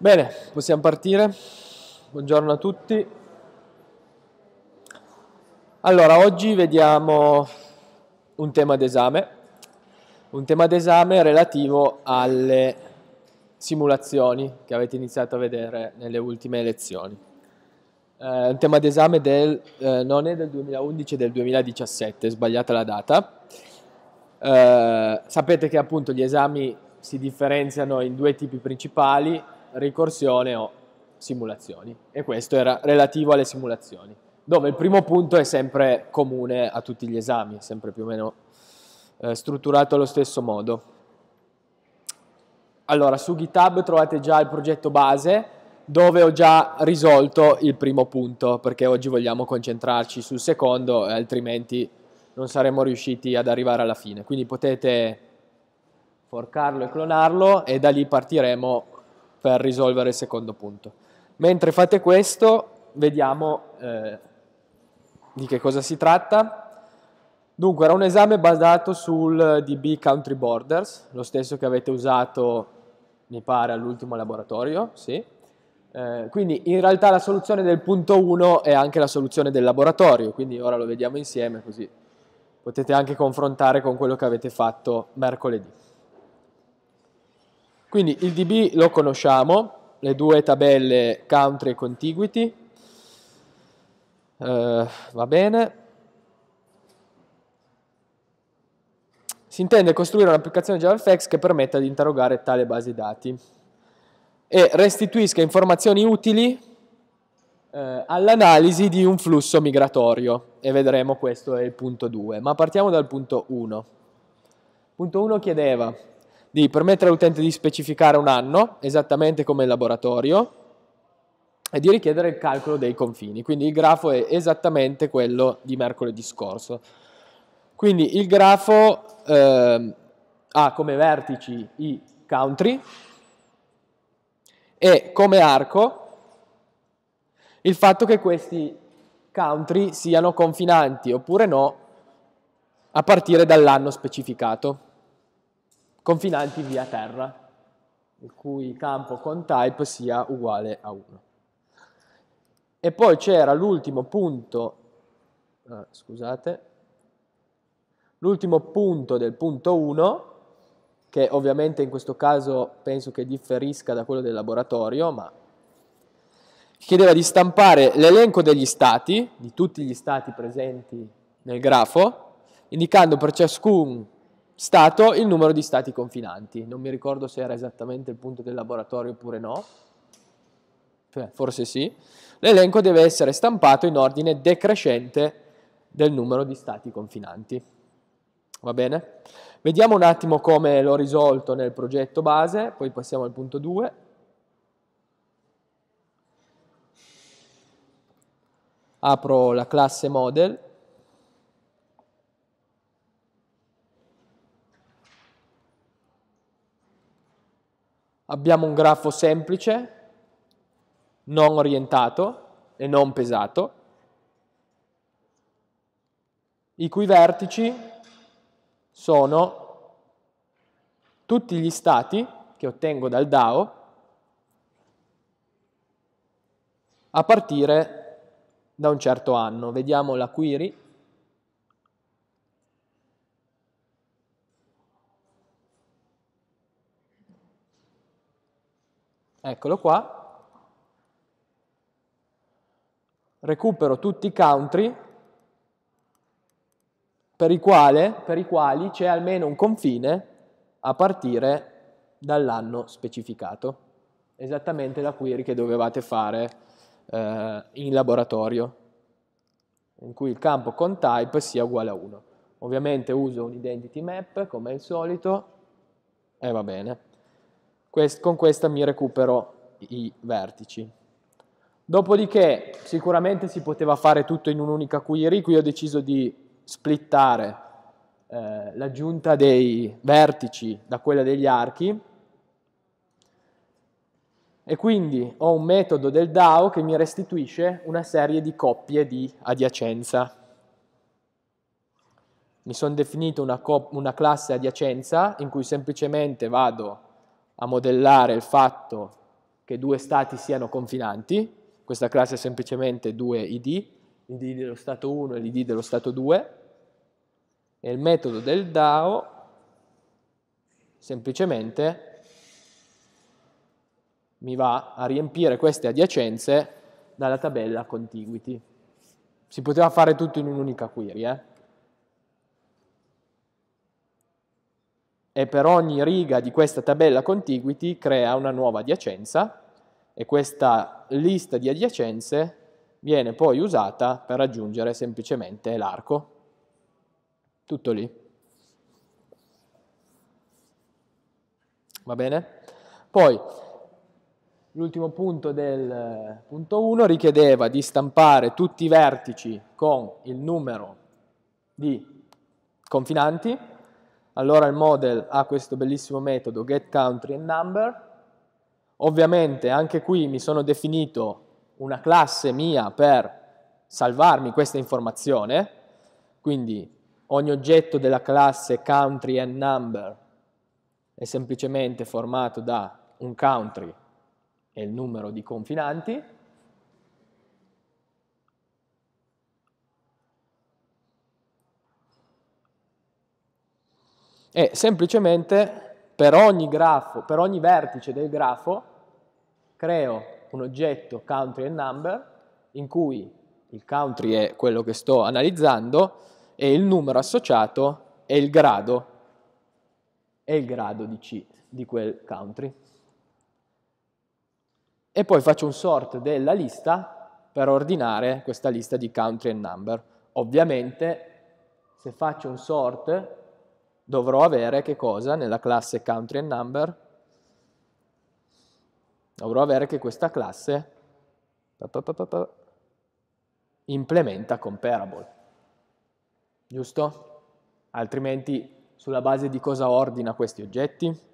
Bene, possiamo partire. Buongiorno a tutti. Allora, oggi vediamo un tema d'esame, un tema d'esame relativo alle simulazioni che avete iniziato a vedere nelle ultime lezioni. eh, un tema d'esame del, eh, non è del 2011, è del 2017, sbagliata la data. Eh, sapete che appunto gli esami si differenziano in due tipi principali, ricorsione o simulazioni. E questo era relativo alle simulazioni, dove il primo punto è sempre comune a tutti gli esami, sempre più o meno eh, strutturato allo stesso modo. Allora, su GitHub trovate già il progetto base, dove ho già risolto il primo punto, perché oggi vogliamo concentrarci sul secondo, altrimenti non saremmo riusciti ad arrivare alla fine. Quindi potete forcarlo e clonarlo e da lì partiremo per risolvere il secondo punto. Mentre fate questo, vediamo eh, di che cosa si tratta. Dunque, era un esame basato sul DB Country Borders, lo stesso che avete usato, mi pare, all'ultimo laboratorio, sì. Eh, quindi in realtà la soluzione del punto 1 è anche la soluzione del laboratorio, quindi ora lo vediamo insieme così potete anche confrontare con quello che avete fatto mercoledì. Quindi il DB lo conosciamo, le due tabelle country e contiguity, uh, va bene. Si intende costruire un'applicazione JavaFX che permetta di interrogare tale base dati e restituisca informazioni utili eh, all'analisi di un flusso migratorio e vedremo questo è il punto 2 ma partiamo dal punto 1 punto 1 chiedeva di permettere all'utente di specificare un anno, esattamente come il laboratorio, e di richiedere il calcolo dei confini. Quindi il grafo è esattamente quello di mercoledì scorso. Quindi il grafo eh, ha come vertici i country e come arco il fatto che questi country siano confinanti oppure no a partire dall'anno specificato confinanti via terra, il cui campo con type sia uguale a 1. E poi c'era l'ultimo punto, eh, scusate, l'ultimo punto del punto 1, che ovviamente in questo caso penso che differisca da quello del laboratorio, ma chiedeva di stampare l'elenco degli stati, di tutti gli stati presenti nel grafo, indicando per ciascun stato il numero di stati confinanti. Non mi ricordo se era esattamente il punto del laboratorio oppure no. Beh, forse sì. L'elenco deve essere stampato in ordine decrescente del numero di stati confinanti. Va bene? Vediamo un attimo come l'ho risolto nel progetto base, poi passiamo al punto 2. Apro la classe model Abbiamo un grafo semplice, non orientato e non pesato, i cui vertici sono tutti gli stati che ottengo dal DAO a partire da un certo anno. Vediamo la query eccolo qua, recupero tutti i country per i, quale, per i quali c'è almeno un confine a partire dall'anno specificato, esattamente la query che dovevate fare eh, in laboratorio, in cui il campo con type sia uguale a 1. Ovviamente uso un identity map come al solito e va bene. Quest, con questa mi recupero i vertici. Dopodiché sicuramente si poteva fare tutto in un'unica query, qui ho deciso di splittare eh, l'aggiunta dei vertici da quella degli archi e quindi ho un metodo del DAO che mi restituisce una serie di coppie di adiacenza. Mi sono definito una, una classe adiacenza in cui semplicemente vado a modellare il fatto che due stati siano confinanti, questa classe è semplicemente due id, l'id dello stato 1 e l'id dello stato 2, e il metodo del DAO semplicemente mi va a riempire queste adiacenze dalla tabella contiguity. Si poteva fare tutto in un'unica query, eh? e per ogni riga di questa tabella contiguity crea una nuova adiacenza e questa lista di adiacenze viene poi usata per aggiungere semplicemente l'arco. Tutto lì. Va bene? Poi l'ultimo punto del punto 1 richiedeva di stampare tutti i vertici con il numero di confinanti allora il model ha questo bellissimo metodo getCountryAndNumber. Ovviamente anche qui mi sono definito una classe mia per salvarmi questa informazione, quindi ogni oggetto della classe countryAndNumber è semplicemente formato da un country e il numero di confinanti, e semplicemente per ogni grafo, per ogni vertice del grafo, creo un oggetto country and number in cui il country è quello che sto analizzando e il numero associato è il grado, è il grado di C di quel country. E poi faccio un sort della lista per ordinare questa lista di country and number. Ovviamente se faccio un sort dovrò avere che cosa nella classe country and number? Dovrò avere che questa classe implementa comparable, giusto? Altrimenti sulla base di cosa ordina questi oggetti?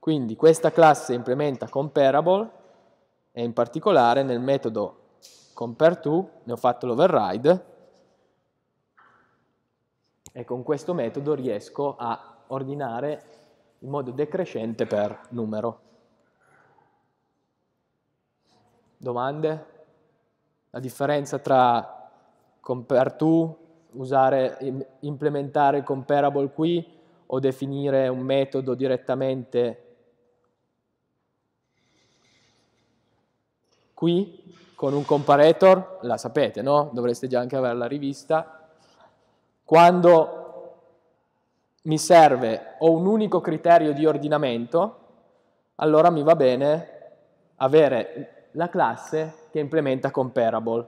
Quindi questa classe implementa comparable e in particolare nel metodo compareTo ne ho fatto l'override e con questo metodo riesco a ordinare in modo decrescente per numero. Domande? La differenza tra compare to, usare, implementare il comparable qui o definire un metodo direttamente qui con un comparator, la sapete, no? Dovreste già anche averla rivista quando mi serve o un unico criterio di ordinamento, allora mi va bene avere la classe che implementa comparable.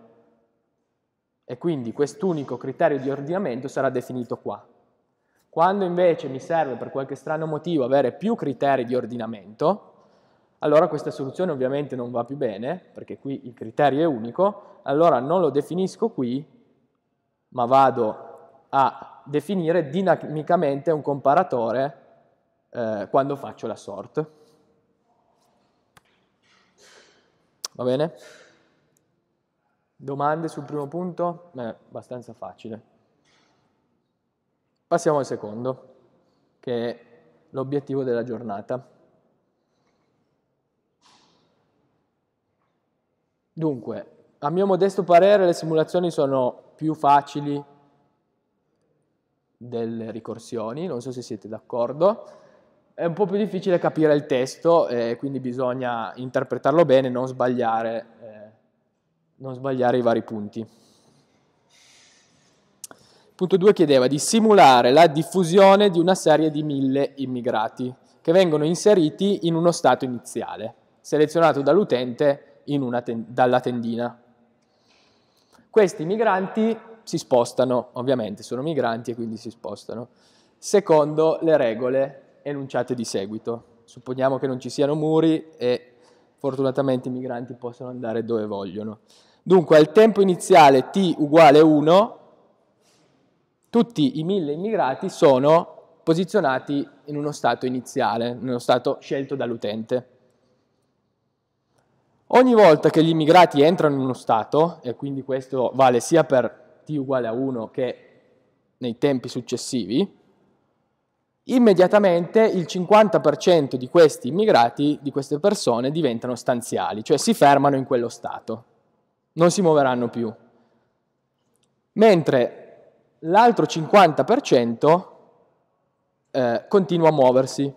E quindi quest'unico criterio di ordinamento sarà definito qua. Quando invece mi serve per qualche strano motivo avere più criteri di ordinamento, allora questa soluzione ovviamente non va più bene, perché qui il criterio è unico, allora non lo definisco qui, ma vado a definire dinamicamente un comparatore eh, quando faccio la sort. Va bene? Domande sul primo punto? Beh, abbastanza facile. Passiamo al secondo, che è l'obiettivo della giornata. Dunque, a mio modesto parere le simulazioni sono più facili delle ricorsioni, non so se siete d'accordo. È un po' più difficile capire il testo, eh, quindi bisogna interpretarlo bene, non sbagliare, eh, non sbagliare i vari punti. Punto 2 chiedeva di simulare la diffusione di una serie di mille immigrati che vengono inseriti in uno stato iniziale, selezionato dall'utente dalla tendina. Questi migranti si spostano, ovviamente sono migranti e quindi si spostano, secondo le regole enunciate di seguito. Supponiamo che non ci siano muri e fortunatamente i migranti possono andare dove vogliono. Dunque al tempo iniziale t uguale 1, tutti i mille immigrati sono posizionati in uno stato iniziale, in uno stato scelto dall'utente. Ogni volta che gli immigrati entrano in uno stato, e quindi questo vale sia per t uguale a 1 che nei tempi successivi, immediatamente il 50% di questi immigrati, di queste persone, diventano stanziali, cioè si fermano in quello stato, non si muoveranno più. Mentre l'altro 50% eh, continua a muoversi,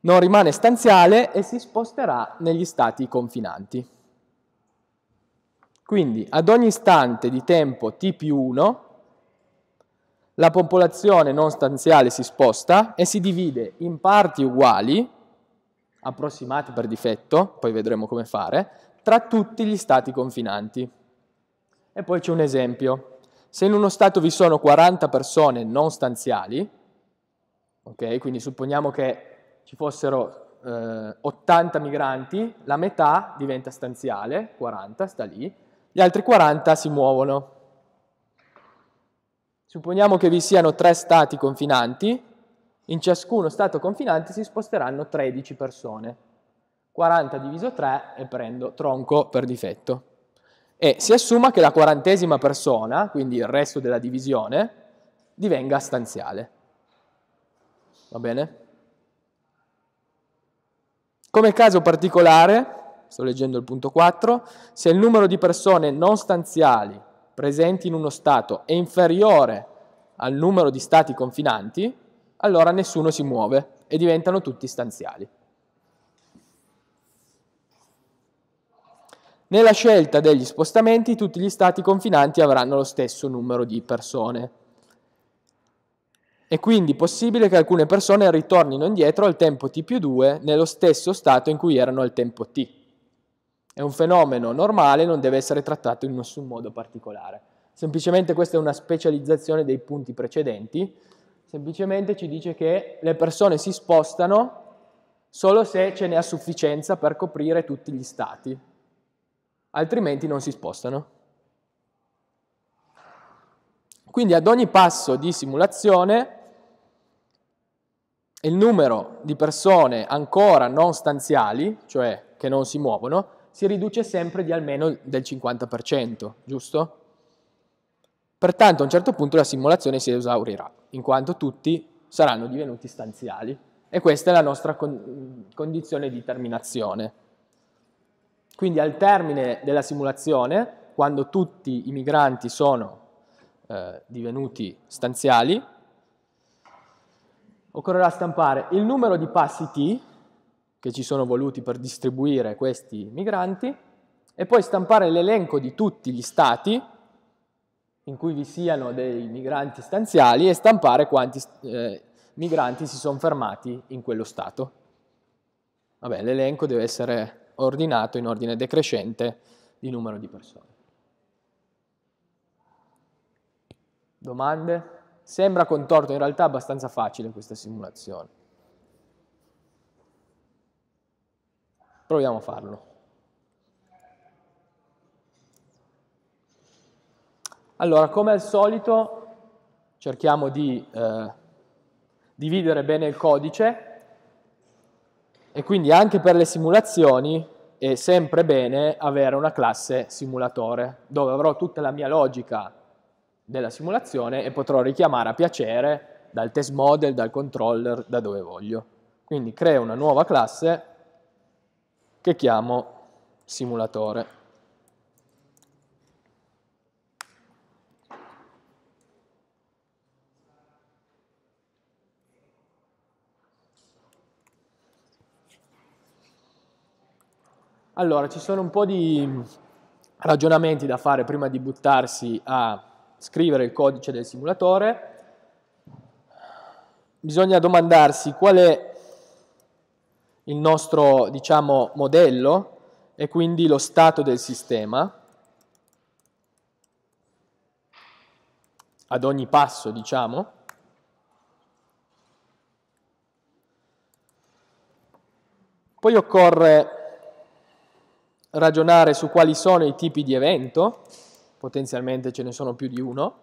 non rimane stanziale e si sposterà negli stati confinanti. Quindi ad ogni istante di tempo t più 1 la popolazione non stanziale si sposta e si divide in parti uguali, approssimate per difetto, poi vedremo come fare, tra tutti gli stati confinanti. E poi c'è un esempio. Se in uno stato vi sono 40 persone non stanziali, ok, quindi supponiamo che ci fossero eh, 80 migranti, la metà diventa stanziale, 40 sta lì, gli altri 40 si muovono. Supponiamo che vi siano tre stati confinanti, in ciascuno stato confinante si sposteranno 13 persone. 40 diviso 3 e prendo tronco per difetto. E si assuma che la quarantesima persona, quindi il resto della divisione, divenga stanziale. Va bene? Come caso particolare sto leggendo il punto 4, se il numero di persone non stanziali presenti in uno Stato è inferiore al numero di Stati confinanti, allora nessuno si muove e diventano tutti stanziali. Nella scelta degli spostamenti tutti gli Stati confinanti avranno lo stesso numero di persone. È quindi possibile che alcune persone ritornino indietro al tempo t più 2 nello stesso stato in cui erano al tempo t. È un fenomeno normale, non deve essere trattato in nessun modo particolare. Semplicemente questa è una specializzazione dei punti precedenti, semplicemente ci dice che le persone si spostano solo se ce n'è a sufficienza per coprire tutti gli stati, altrimenti non si spostano. Quindi ad ogni passo di simulazione il numero di persone ancora non stanziali, cioè che non si muovono, si riduce sempre di almeno del 50%, giusto? Pertanto a un certo punto la simulazione si esaurirà, in quanto tutti saranno divenuti stanziali e questa è la nostra con condizione di terminazione. Quindi al termine della simulazione, quando tutti i migranti sono eh, divenuti stanziali, occorrerà stampare il numero di passi t che ci sono voluti per distribuire questi migranti e poi stampare l'elenco di tutti gli stati in cui vi siano dei migranti stanziali e stampare quanti eh, migranti si sono fermati in quello stato. Vabbè, l'elenco deve essere ordinato in ordine decrescente di numero di persone. Domande? Sembra contorto, in realtà è abbastanza facile questa simulazione. Proviamo a farlo. Allora, come al solito, cerchiamo di eh, dividere bene il codice e quindi anche per le simulazioni è sempre bene avere una classe simulatore dove avrò tutta la mia logica della simulazione e potrò richiamare a piacere dal test model, dal controller, da dove voglio. Quindi creo una nuova classe che chiamo simulatore. Allora, ci sono un po' di ragionamenti da fare prima di buttarsi a scrivere il codice del simulatore. Bisogna domandarsi qual è il nostro diciamo, modello e quindi lo stato del sistema ad ogni passo, diciamo. Poi occorre ragionare su quali sono i tipi di evento, potenzialmente ce ne sono più di uno,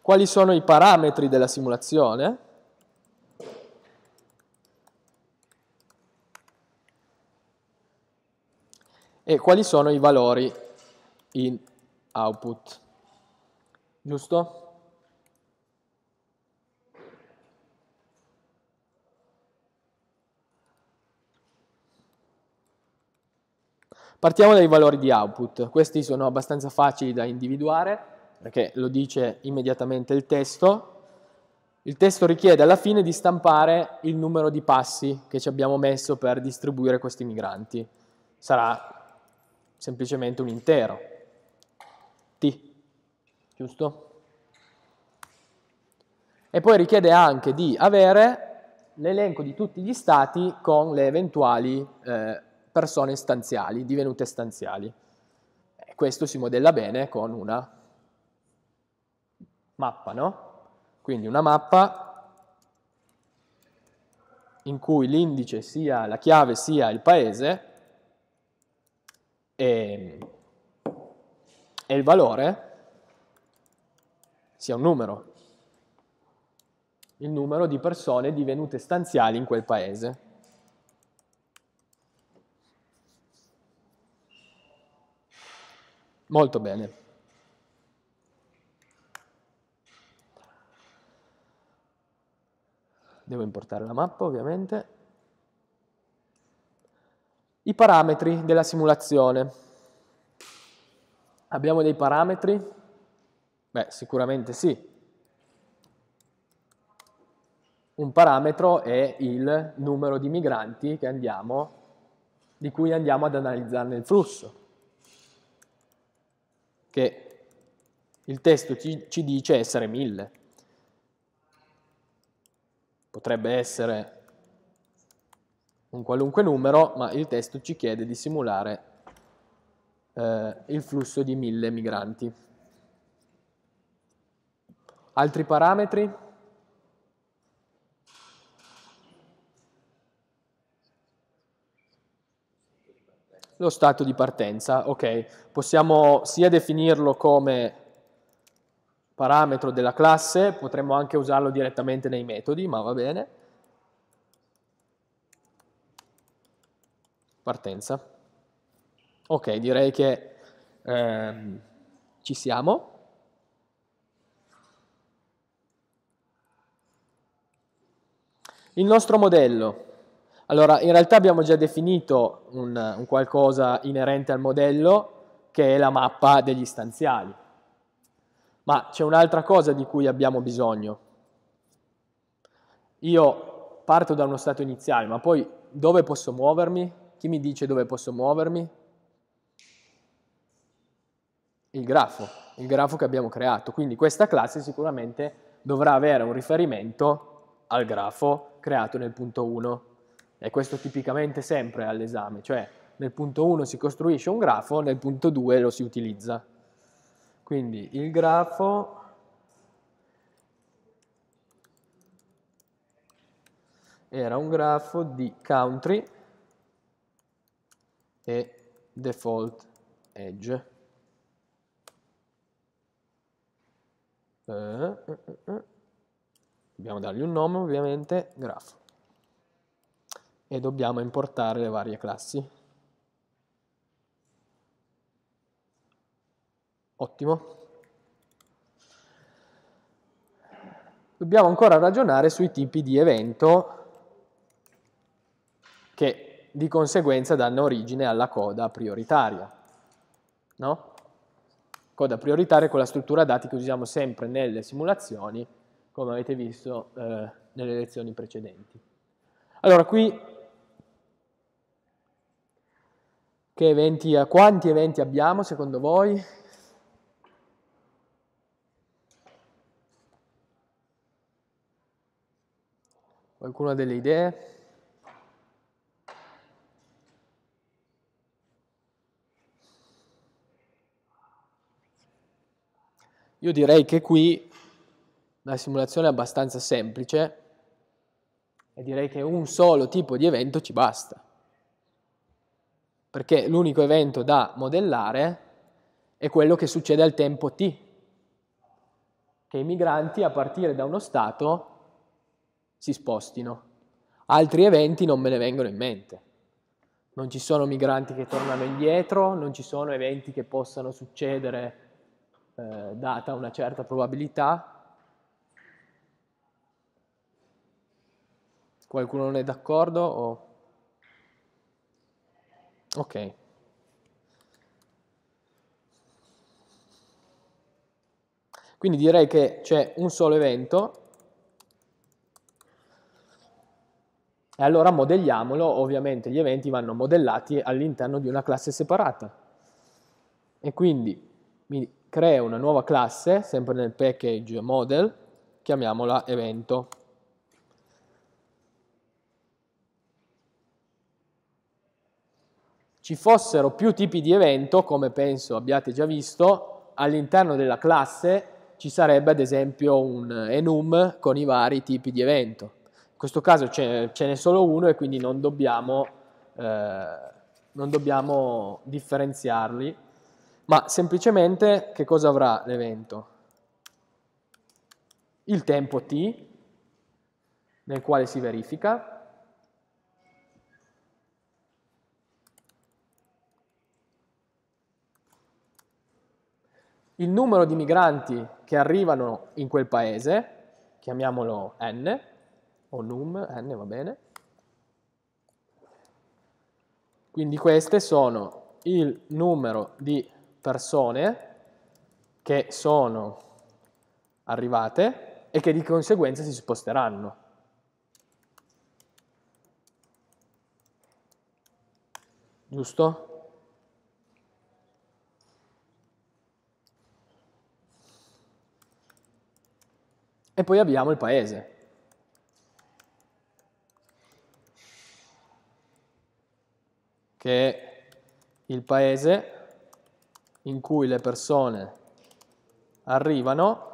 quali sono i parametri della simulazione, e quali sono i valori in output. Giusto? Partiamo dai valori di output, questi sono abbastanza facili da individuare perché lo dice immediatamente il testo. Il testo richiede alla fine di stampare il numero di passi che ci abbiamo messo per distribuire questi migranti. Sarà semplicemente un intero, t, giusto? E poi richiede anche di avere l'elenco di tutti gli stati con le eventuali eh, persone stanziali, divenute stanziali. E questo si modella bene con una mappa, no? Quindi una mappa in cui l'indice sia, la chiave sia il paese, e, ehm, e il valore sia un numero, il numero di persone divenute stanziali in quel paese. Molto bene. Devo importare la mappa ovviamente. I parametri della simulazione. Abbiamo dei parametri? Beh, sicuramente sì. Un parametro è il numero di migranti che andiamo, di cui andiamo ad analizzarne il flusso, che il testo ci, ci dice essere 1000. Potrebbe essere un qualunque numero, ma il testo ci chiede di simulare eh, il flusso di 1000 migranti. Altri parametri? Lo stato di partenza, ok. Possiamo sia definirlo come parametro della classe, potremmo anche usarlo direttamente nei metodi, ma va bene partenza. Ok, direi che ehm, ci siamo. Il nostro modello. Allora, in realtà abbiamo già definito un, un qualcosa inerente al modello, che è la mappa degli stanziali. Ma c'è un'altra cosa di cui abbiamo bisogno. Io parto da uno stato iniziale, ma poi dove posso muovermi? Chi mi dice dove posso muovermi? Il grafo, il grafo che abbiamo creato. Quindi questa classe sicuramente dovrà avere un riferimento al grafo creato nel punto 1. E questo tipicamente sempre all'esame, cioè nel punto 1 si costruisce un grafo, nel punto 2 lo si utilizza. Quindi il grafo era un grafo di country e default edge. Uh, uh, uh, dobbiamo dargli un nome ovviamente, graph. E dobbiamo importare le varie classi. Ottimo. Dobbiamo ancora ragionare sui tipi di evento che di conseguenza danno origine alla coda prioritaria. No? Coda prioritaria è quella struttura dati che usiamo sempre nelle simulazioni, come avete visto eh, nelle lezioni precedenti. Allora, qui eventi, quanti eventi abbiamo secondo voi? Qualcuna delle idee? Io direi che qui la simulazione è abbastanza semplice e direi che un solo tipo di evento ci basta. Perché l'unico evento da modellare è quello che succede al tempo t, che i migranti a partire da uno stato si spostino. Altri eventi non me ne vengono in mente. Non ci sono migranti che tornano indietro, non ci sono eventi che possano succedere eh, data una certa probabilità. Qualcuno non è d'accordo? O... Ok. Quindi direi che c'è un solo evento e allora modelliamolo, ovviamente gli eventi vanno modellati all'interno di una classe separata. E quindi mi crea una nuova classe, sempre nel package model, chiamiamola evento. Ci fossero più tipi di evento, come penso abbiate già visto, all'interno della classe ci sarebbe ad esempio un enum con i vari tipi di evento. In questo caso ce, n'è solo uno e quindi non dobbiamo, eh, non dobbiamo differenziarli ma semplicemente che cosa avrà l'evento? Il tempo t nel quale si verifica il numero di migranti che arrivano in quel paese, chiamiamolo n, o num, n va bene, quindi queste sono il numero di persone che sono arrivate e che di conseguenza si sposteranno. Giusto? E poi abbiamo il paese. Che il paese in cui le persone arrivano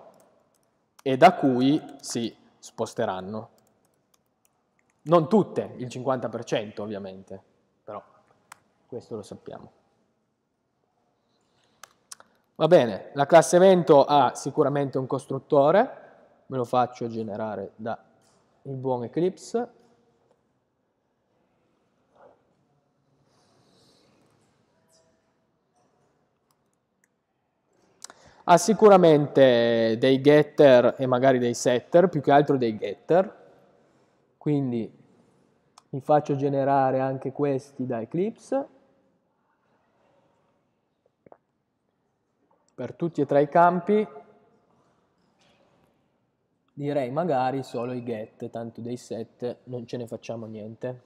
e da cui si sposteranno. Non tutte, il 50% ovviamente, però questo lo sappiamo. Va bene, la classe evento ha sicuramente un costruttore, me lo faccio generare da il buon Eclipse, ha sicuramente dei getter e magari dei setter, più che altro dei getter, quindi mi faccio generare anche questi da Eclipse, per tutti e tre i campi direi magari solo i get, tanto dei set non ce ne facciamo niente.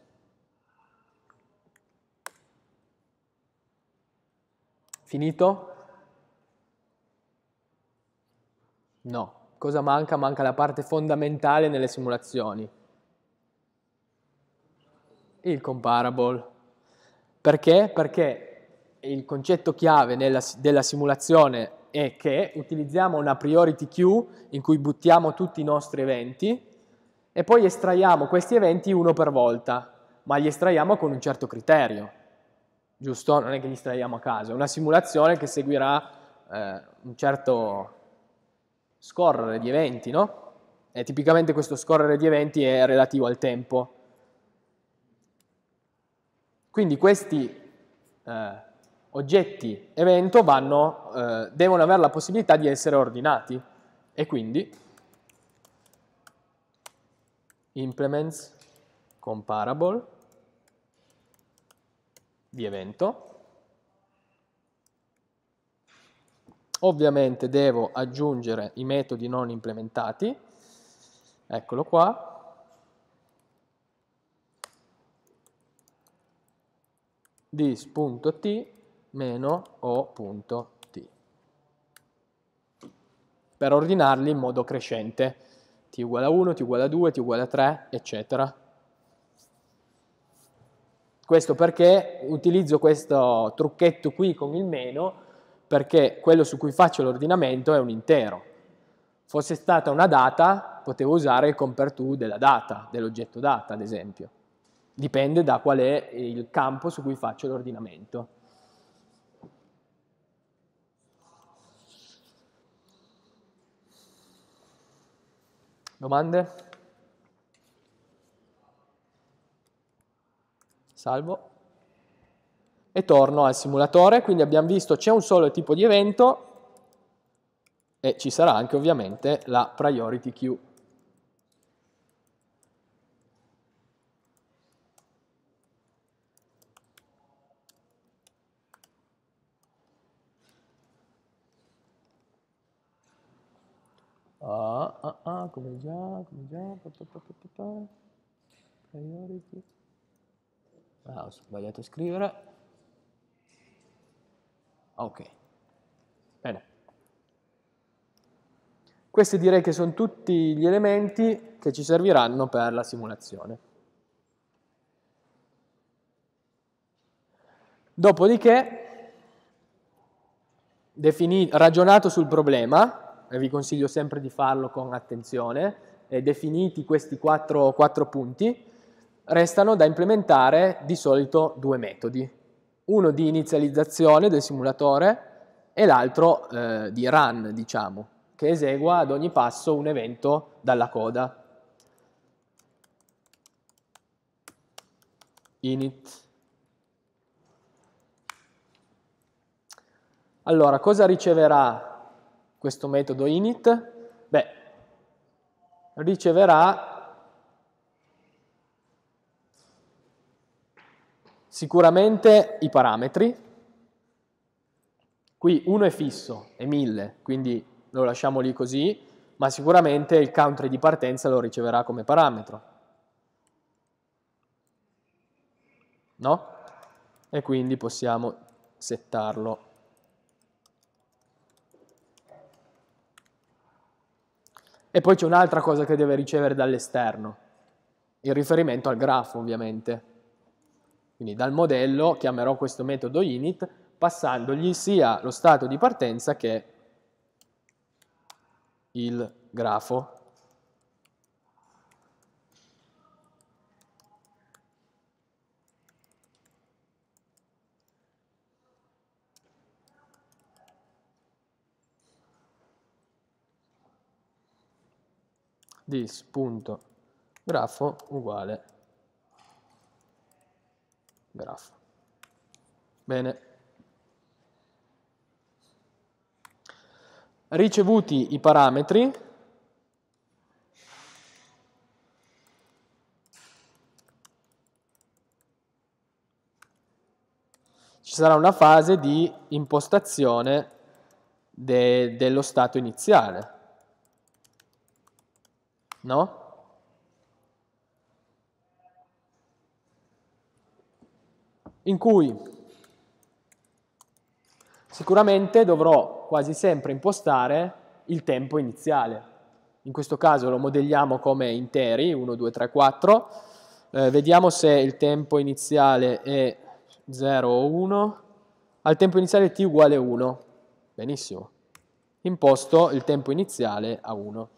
Finito? No. Cosa manca? Manca la parte fondamentale nelle simulazioni. Il comparable. Perché? Perché il concetto chiave nella, della simulazione è che utilizziamo una priority queue in cui buttiamo tutti i nostri eventi e poi estraiamo questi eventi uno per volta, ma li estraiamo con un certo criterio, giusto? Non è che li estraiamo a caso, è una simulazione che seguirà eh, un certo scorrere di eventi, no? E tipicamente questo scorrere di eventi è relativo al tempo. Quindi questi eh, oggetti evento vanno, eh, devono avere la possibilità di essere ordinati e quindi implements comparable di evento Ovviamente devo aggiungere i metodi non implementati, eccolo qua, dis.t meno o.t per ordinarli in modo crescente t uguale a 1, t uguale a 2, t uguale a 3 eccetera questo perché utilizzo questo trucchetto qui con il meno perché quello su cui faccio l'ordinamento è un intero. Fosse stata una data, potevo usare il compertoo della data, dell'oggetto data, ad esempio. Dipende da qual è il campo su cui faccio l'ordinamento. Domande? Salvo e torno al simulatore, quindi abbiamo visto c'è un solo tipo di evento e ci sarà anche ovviamente la priority queue. Ah, ah, ah, come già, come già, priority. Ah, ho sbagliato a scrivere. Ok, bene. Questi direi che sono tutti gli elementi che ci serviranno per la simulazione. Dopodiché, ragionato sul problema, e vi consiglio sempre di farlo con attenzione, e definiti questi quattro, quattro punti, restano da implementare di solito due metodi, uno di inizializzazione del simulatore e l'altro eh, di run, diciamo, che esegua ad ogni passo un evento dalla coda. Init. Allora, cosa riceverà questo metodo init? Beh, riceverà Sicuramente i parametri, qui 1 è fisso, è 1000, quindi lo lasciamo lì così, ma sicuramente il country di partenza lo riceverà come parametro. No? E quindi possiamo settarlo. E poi c'è un'altra cosa che deve ricevere dall'esterno, il riferimento al grafo ovviamente. Quindi dal modello chiamerò questo metodo init passandogli sia lo stato di partenza che il grafo. this.grafo uguale graph. Bene. Ricevuti i parametri, ci sarà una fase di impostazione de dello stato iniziale. No? in cui sicuramente dovrò quasi sempre impostare il tempo iniziale. In questo caso lo modelliamo come interi, 1, 2, 3, 4. Eh, vediamo se il tempo iniziale è 0 o 1. Al tempo iniziale t uguale 1. Benissimo. Imposto il tempo iniziale a 1.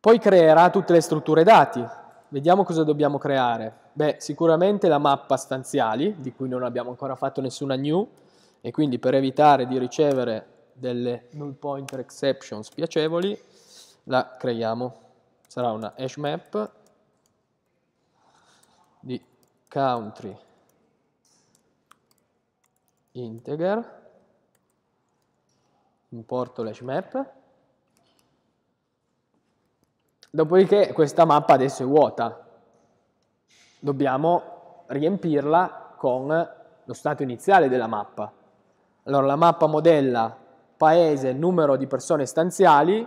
Poi creerà tutte le strutture dati. Vediamo cosa dobbiamo creare. Beh, sicuramente la mappa stanziali, di cui non abbiamo ancora fatto nessuna new, e quindi per evitare di ricevere delle null pointer exception spiacevoli, la creiamo. Sarà una hash map di country integer, importo l'hash map, dopodiché questa mappa adesso è vuota, dobbiamo riempirla con lo stato iniziale della mappa. Allora la mappa modella paese, numero di persone stanziali,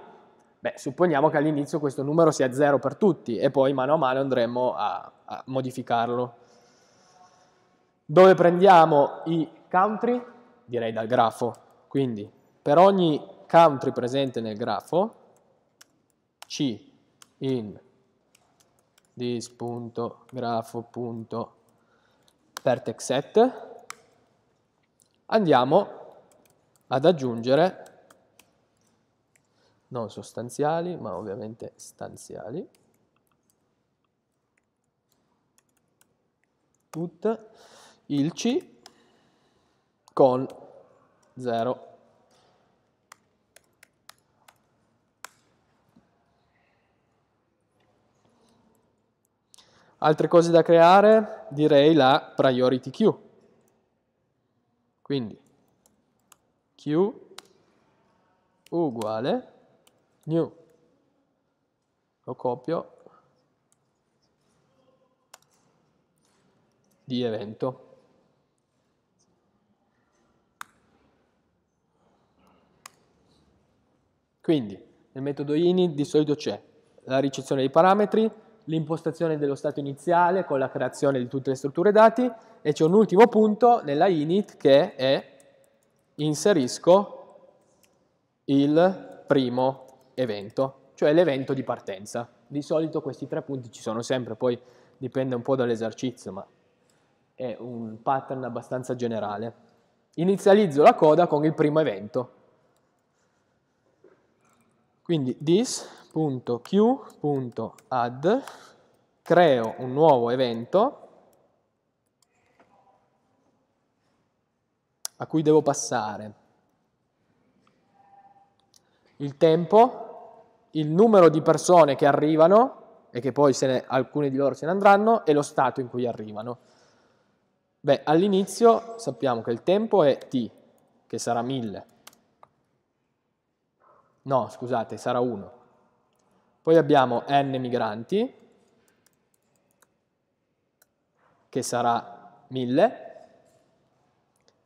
beh, supponiamo che all'inizio questo numero sia 0 per tutti e poi mano a mano andremo a, a modificarlo. Dove prendiamo i country? Direi dal grafo. Quindi per ogni country presente nel grafo, C in this.grafo.vertex andiamo ad aggiungere non sostanziali ma ovviamente stanziali put il c con 0 Altre cose da creare? Direi la priority queue. Quindi queue uguale new. Lo copio di evento. Quindi nel metodo init di solito c'è la ricezione dei parametri, l'impostazione dello stato iniziale con la creazione di tutte le strutture dati e c'è un ultimo punto nella init che è inserisco il primo evento, cioè l'evento di partenza. Di solito questi tre punti ci sono sempre, poi dipende un po' dall'esercizio, ma è un pattern abbastanza generale. Inizializzo la coda con il primo evento. Quindi this .q.add creo un nuovo evento a cui devo passare il tempo, il numero di persone che arrivano e che poi ne, alcune di loro se ne andranno e lo stato in cui arrivano. Beh, all'inizio sappiamo che il tempo è t, che sarà 1000. No, scusate, sarà 1. Poi abbiamo n migranti, che sarà 1000,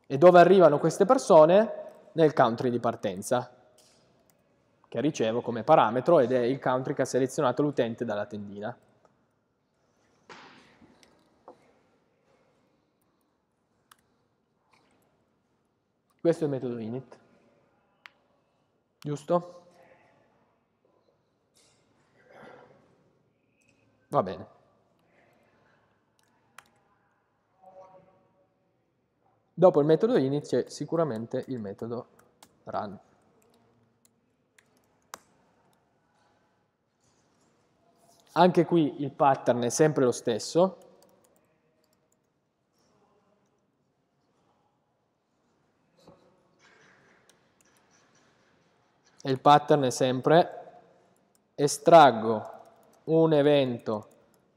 e dove arrivano queste persone? Nel country di partenza, che ricevo come parametro ed è il country che ha selezionato l'utente dalla tendina. Questo è il metodo init, giusto? Va bene. Dopo il metodo init c'è sicuramente il metodo run. Anche qui il pattern è sempre lo stesso. E il pattern è sempre estraggo un evento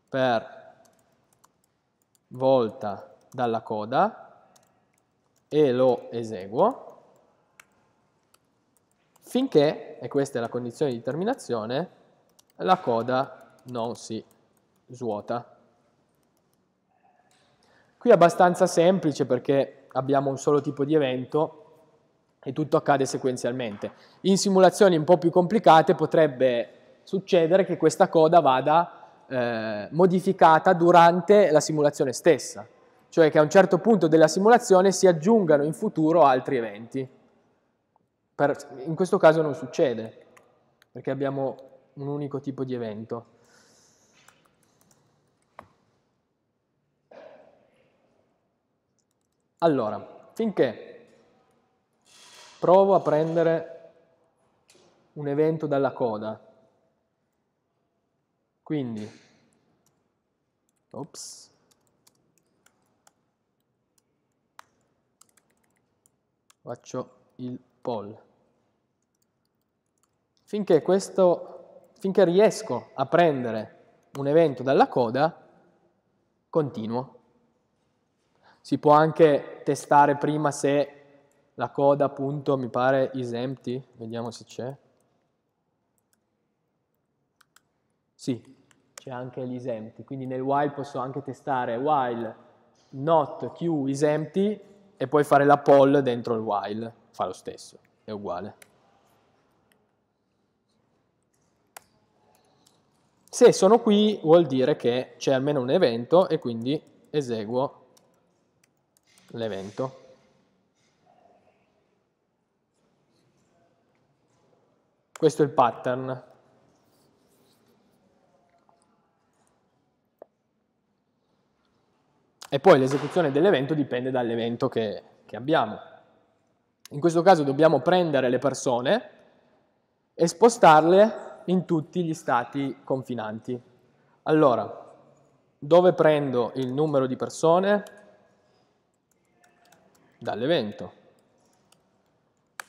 per volta dalla coda e lo eseguo finché, e questa è la condizione di terminazione, la coda non si svuota. Qui è abbastanza semplice perché abbiamo un solo tipo di evento e tutto accade sequenzialmente. In simulazioni un po' più complicate potrebbe succedere che questa coda vada eh, modificata durante la simulazione stessa, cioè che a un certo punto della simulazione si aggiungano in futuro altri eventi. Per, in questo caso non succede, perché abbiamo un unico tipo di evento. Allora, finché provo a prendere un evento dalla coda, quindi, ops, faccio il poll. Finché, questo, finché riesco a prendere un evento dalla coda, continuo. Si può anche testare prima se la coda appunto mi pare is empty, vediamo se c'è. Sì, c'è anche l'isempty, quindi nel while posso anche testare while not q is empty e poi fare la poll dentro il while, fa lo stesso, è uguale. Se sono qui vuol dire che c'è almeno un evento e quindi eseguo l'evento. Questo è il pattern. e poi l'esecuzione dell'evento dipende dall'evento che, che abbiamo. In questo caso dobbiamo prendere le persone e spostarle in tutti gli stati confinanti. Allora, dove prendo il numero di persone? Dall'evento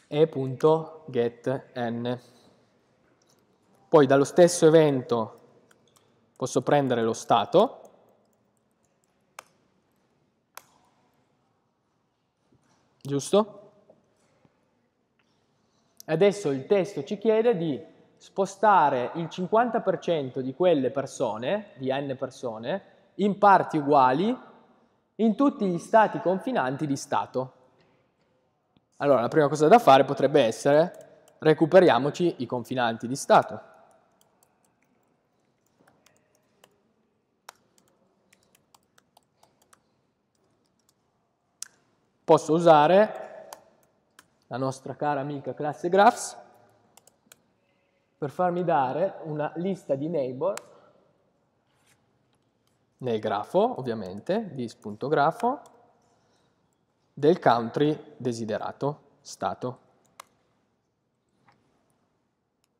e.getN. Poi dallo stesso evento posso prendere lo stato Giusto? Adesso il testo ci chiede di spostare il 50% di quelle persone, di n persone, in parti uguali in tutti gli stati confinanti di Stato. Allora, la prima cosa da fare potrebbe essere recuperiamoci i confinanti di Stato. posso usare la nostra cara amica classe graphs per farmi dare una lista di neighbor nel grafo, ovviamente, this.grafo del country desiderato, stato.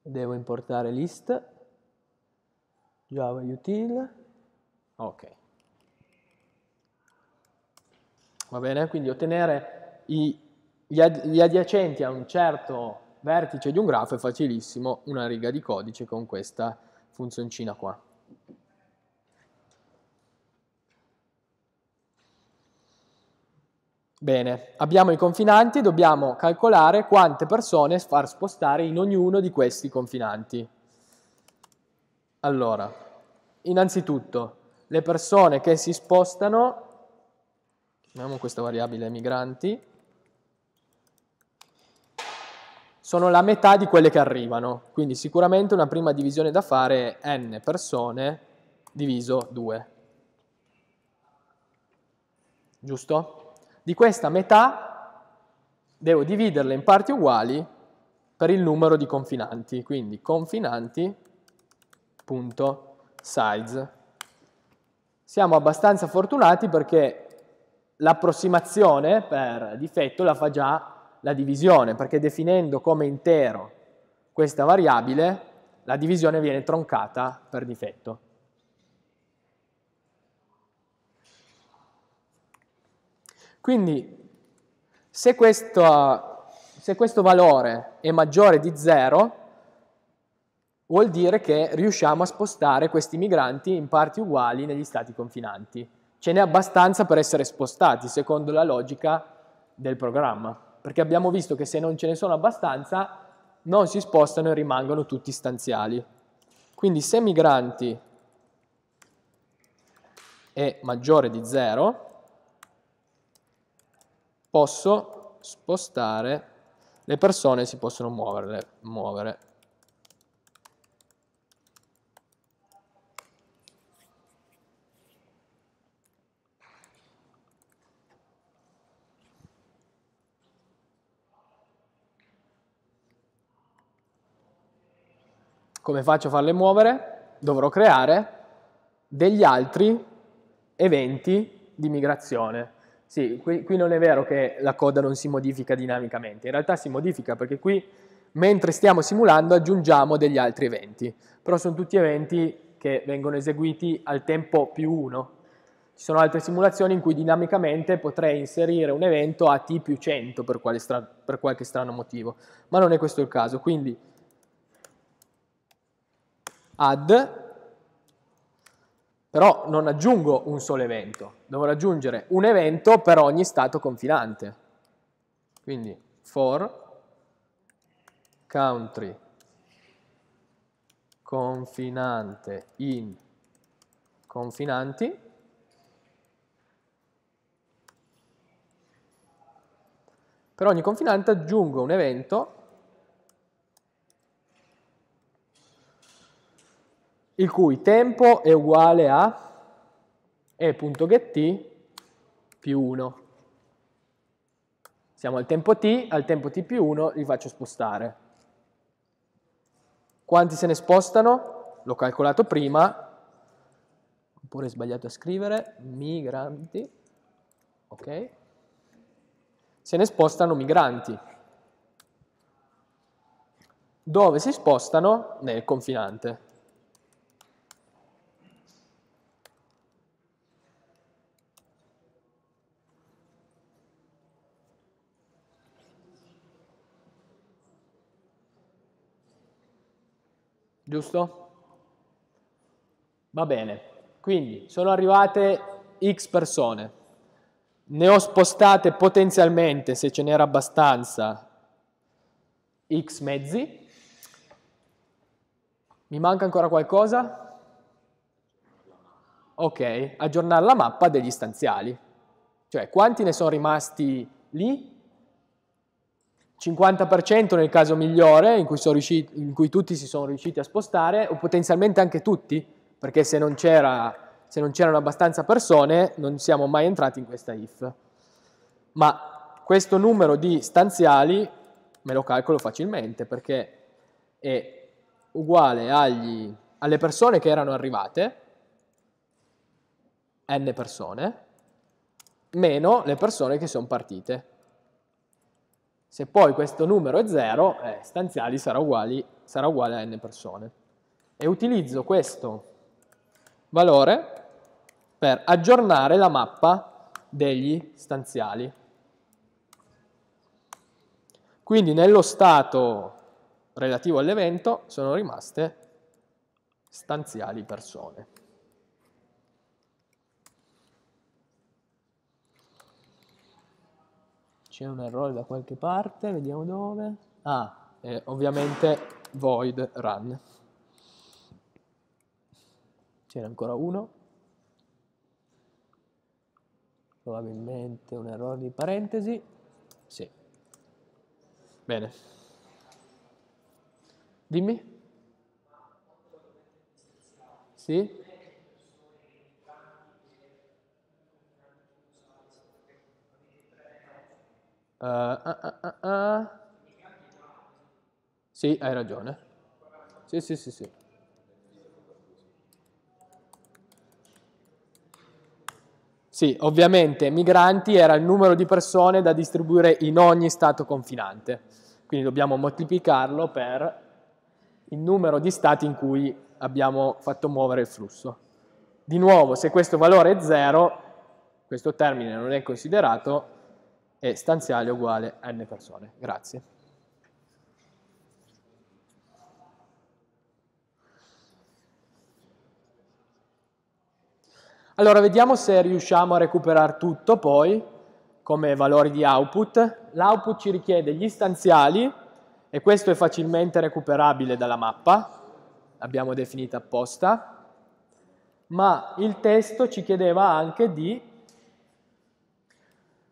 Devo importare list, java util, ok. Va bene? Quindi ottenere i, gli, ad, gli adiacenti a un certo vertice di un grafo è facilissimo, una riga di codice con questa funzioncina qua. Bene, abbiamo i confinanti, dobbiamo calcolare quante persone far spostare in ognuno di questi confinanti. Allora, innanzitutto, le persone che si spostano chiamiamo questa variabile migranti, sono la metà di quelle che arrivano, quindi sicuramente una prima divisione da fare è n persone diviso 2. Giusto? Di questa metà devo dividerle in parti uguali per il numero di confinanti, quindi confinanti.size. Siamo abbastanza fortunati perché l'approssimazione per difetto la fa già la divisione, perché definendo come intero questa variabile, la divisione viene troncata per difetto. Quindi, se questo, se questo valore è maggiore di 0, vuol dire che riusciamo a spostare questi migranti in parti uguali negli stati confinanti ce n'è abbastanza per essere spostati secondo la logica del programma, perché abbiamo visto che se non ce ne sono abbastanza non si spostano e rimangono tutti stanziali. Quindi se migranti è maggiore di 0, posso spostare, le persone si possono muoverle, muovere. Come faccio a farle muovere? Dovrò creare degli altri eventi di migrazione. Sì, qui, qui non è vero che la coda non si modifica dinamicamente, in realtà si modifica perché qui mentre stiamo simulando aggiungiamo degli altri eventi, però sono tutti eventi che vengono eseguiti al tempo più 1. Ci sono altre simulazioni in cui dinamicamente potrei inserire un evento a t più 100 per, per qualche strano motivo, ma non è questo il caso, quindi add, però non aggiungo un solo evento, devo aggiungere un evento per ogni stato confinante. Quindi for country confinante in confinanti per ogni confinante aggiungo un evento il cui tempo è uguale a e.get più 1. Siamo al tempo t, al tempo t più 1 li faccio spostare. Quanti se ne spostano? L'ho calcolato prima, oppure sbagliato a scrivere, migranti, ok? Se ne spostano migranti. Dove si spostano? Nel confinante. giusto? Va bene, quindi sono arrivate x persone, ne ho spostate potenzialmente, se ce n'era abbastanza, x mezzi, mi manca ancora qualcosa? Ok, aggiornare la mappa degli stanziali, cioè quanti ne sono rimasti lì 50% nel caso migliore, in cui, riusciti, in cui, tutti si sono riusciti a spostare, o potenzialmente anche tutti, perché se non, c'erano abbastanza persone non siamo mai entrati in questa if. Ma questo numero di stanziali me lo calcolo facilmente, perché è uguale agli, alle persone che erano arrivate, n persone, meno le persone che sono partite se poi questo numero è 0, eh, stanziali sarà, uguali, sarà uguale a n persone. E utilizzo questo valore per aggiornare la mappa degli stanziali. Quindi nello stato relativo all'evento sono rimaste stanziali persone. C'è un errore da qualche parte, vediamo dove. Ah, eh, ovviamente void run. Ce n'è ancora uno. Probabilmente un errore di parentesi. Sì. Bene. Dimmi. Sì? Uh, uh, uh, sì, hai ragione. Sì, sì, sì, sì. Sì, ovviamente migranti era il numero di persone da distribuire in ogni stato confinante, quindi dobbiamo moltiplicarlo per il numero di stati in cui abbiamo fatto muovere il flusso. Di nuovo, se questo valore è zero, questo termine non è considerato, e stanziale uguale a n persone. Grazie. Allora, vediamo se riusciamo a recuperare tutto poi come valori di output. L'output ci richiede gli stanziali e questo è facilmente recuperabile dalla mappa, l'abbiamo definita apposta, ma il testo ci chiedeva anche di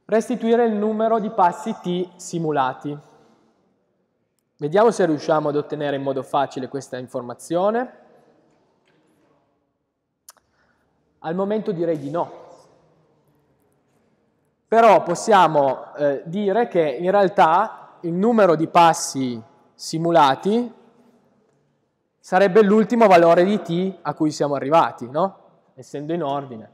restituire il numero di passi t simulati. Vediamo se riusciamo ad ottenere in modo facile questa informazione. Al momento direi di no. Però possiamo eh, dire che in realtà il numero di passi simulati sarebbe l'ultimo valore di t a cui siamo arrivati, no? Essendo in ordine.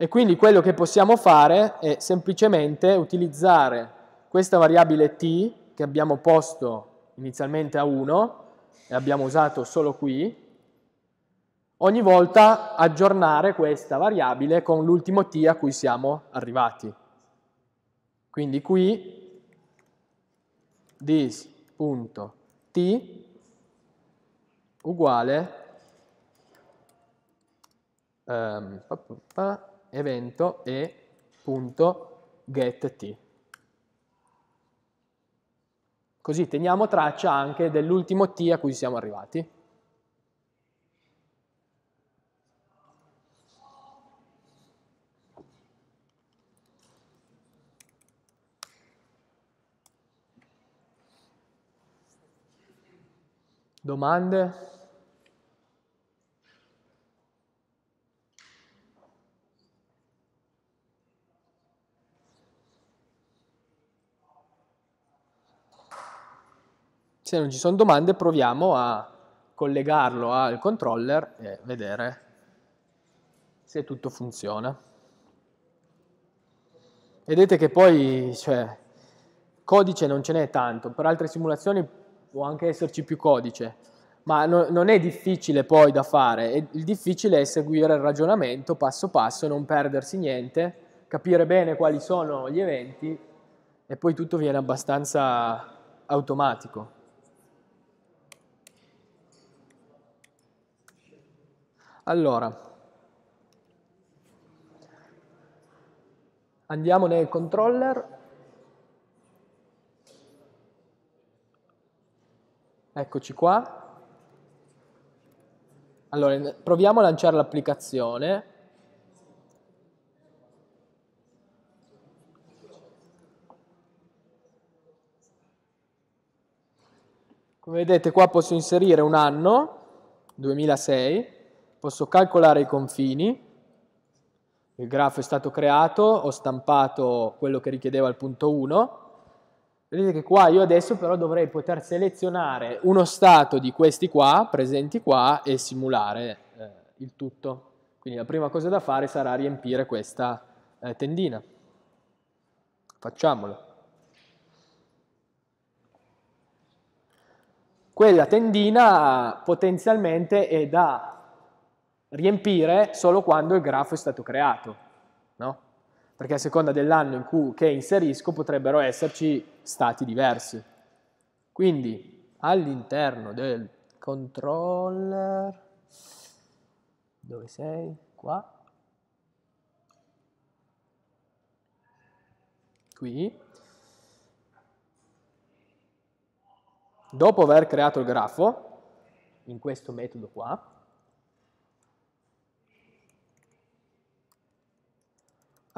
E quindi quello che possiamo fare è semplicemente utilizzare questa variabile t che abbiamo posto inizialmente a 1 e abbiamo usato solo qui, ogni volta aggiornare questa variabile con l'ultimo t a cui siamo arrivati. Quindi qui this.t uguale um, evento e punto e.getT. Così teniamo traccia anche dell'ultimo T a cui siamo arrivati. Domande? Se non ci sono domande proviamo a collegarlo al controller e vedere se tutto funziona. Vedete che poi cioè, codice non ce n'è tanto, per altre simulazioni può anche esserci più codice, ma no, non è difficile poi da fare, il difficile è seguire il ragionamento passo passo, non perdersi niente, capire bene quali sono gli eventi e poi tutto viene abbastanza automatico. Allora, andiamo nel controller. Eccoci qua. Allora, proviamo a lanciare l'applicazione. Come vedete qua posso inserire un anno, 2006, posso calcolare i confini, il grafo è stato creato, ho stampato quello che richiedeva il punto 1, vedete che qua io adesso però dovrei poter selezionare uno stato di questi qua, presenti qua, e simulare eh, il tutto. Quindi la prima cosa da fare sarà riempire questa eh, tendina. Facciamolo. Quella tendina potenzialmente è da riempire solo quando il grafo è stato creato, no? perché a seconda dell'anno in cui, che inserisco potrebbero esserci stati diversi. Quindi all'interno del controller, dove sei? Qua. Qui. Dopo aver creato il grafo, in questo metodo qua,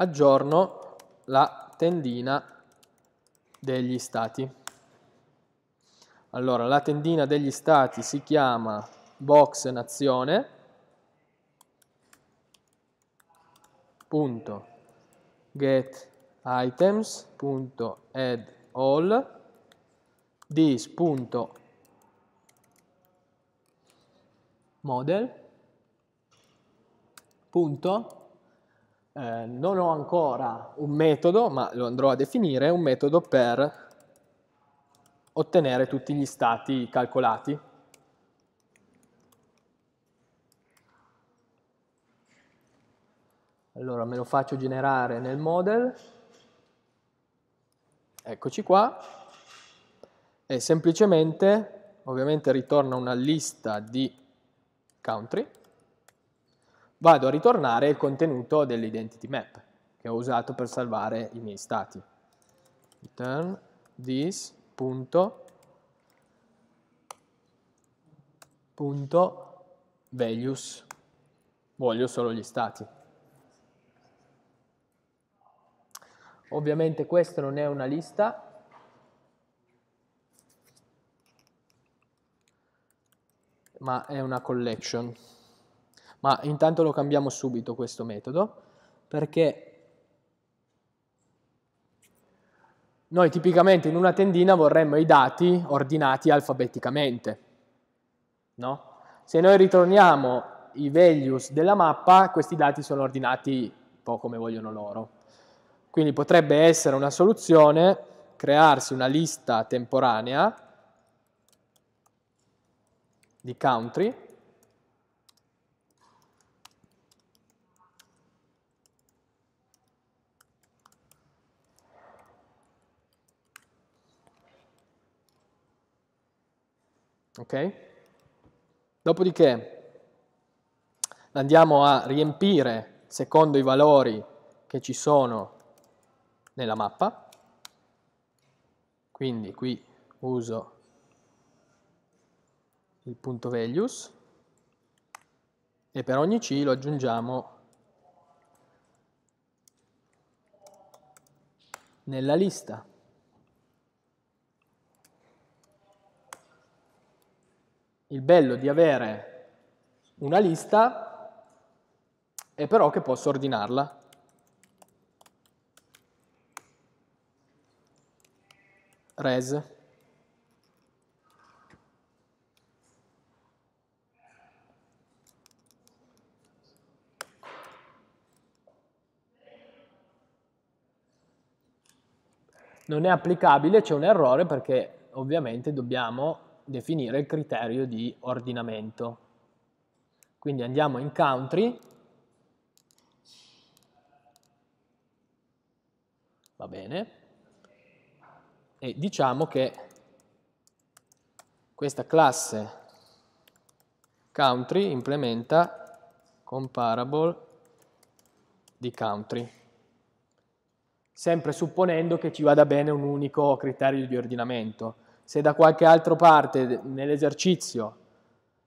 aggiorno la tendina degli stati. Allora, la tendina degli stati si chiama box nazione punto get items punto add all this punto model punto eh, non ho ancora un metodo, ma lo andrò a definire, un metodo per ottenere tutti gli stati calcolati. Allora me lo faccio generare nel model, eccoci qua, e semplicemente, ovviamente ritorna una lista di country, vado a ritornare il contenuto dell'identity map che ho usato per salvare i miei stati. Return this punto, punto values. Voglio solo gli stati. Ovviamente questa non è una lista, ma è una collection ma intanto lo cambiamo subito questo metodo, perché noi tipicamente in una tendina vorremmo i dati ordinati alfabeticamente, no? Se noi ritorniamo i values della mappa, questi dati sono ordinati un po' come vogliono loro. Quindi potrebbe essere una soluzione crearsi una lista temporanea di country Ok? Dopodiché andiamo a riempire secondo i valori che ci sono nella mappa. Quindi qui uso il punto values e per ogni C lo aggiungiamo nella lista. il bello di avere una lista è però che posso ordinarla. Res. Non è applicabile, c'è un errore perché ovviamente dobbiamo definire il criterio di ordinamento. Quindi andiamo in country, va bene, e diciamo che questa classe country implementa comparable di country sempre supponendo che ci vada bene un unico criterio di ordinamento se da qualche altra parte nell'esercizio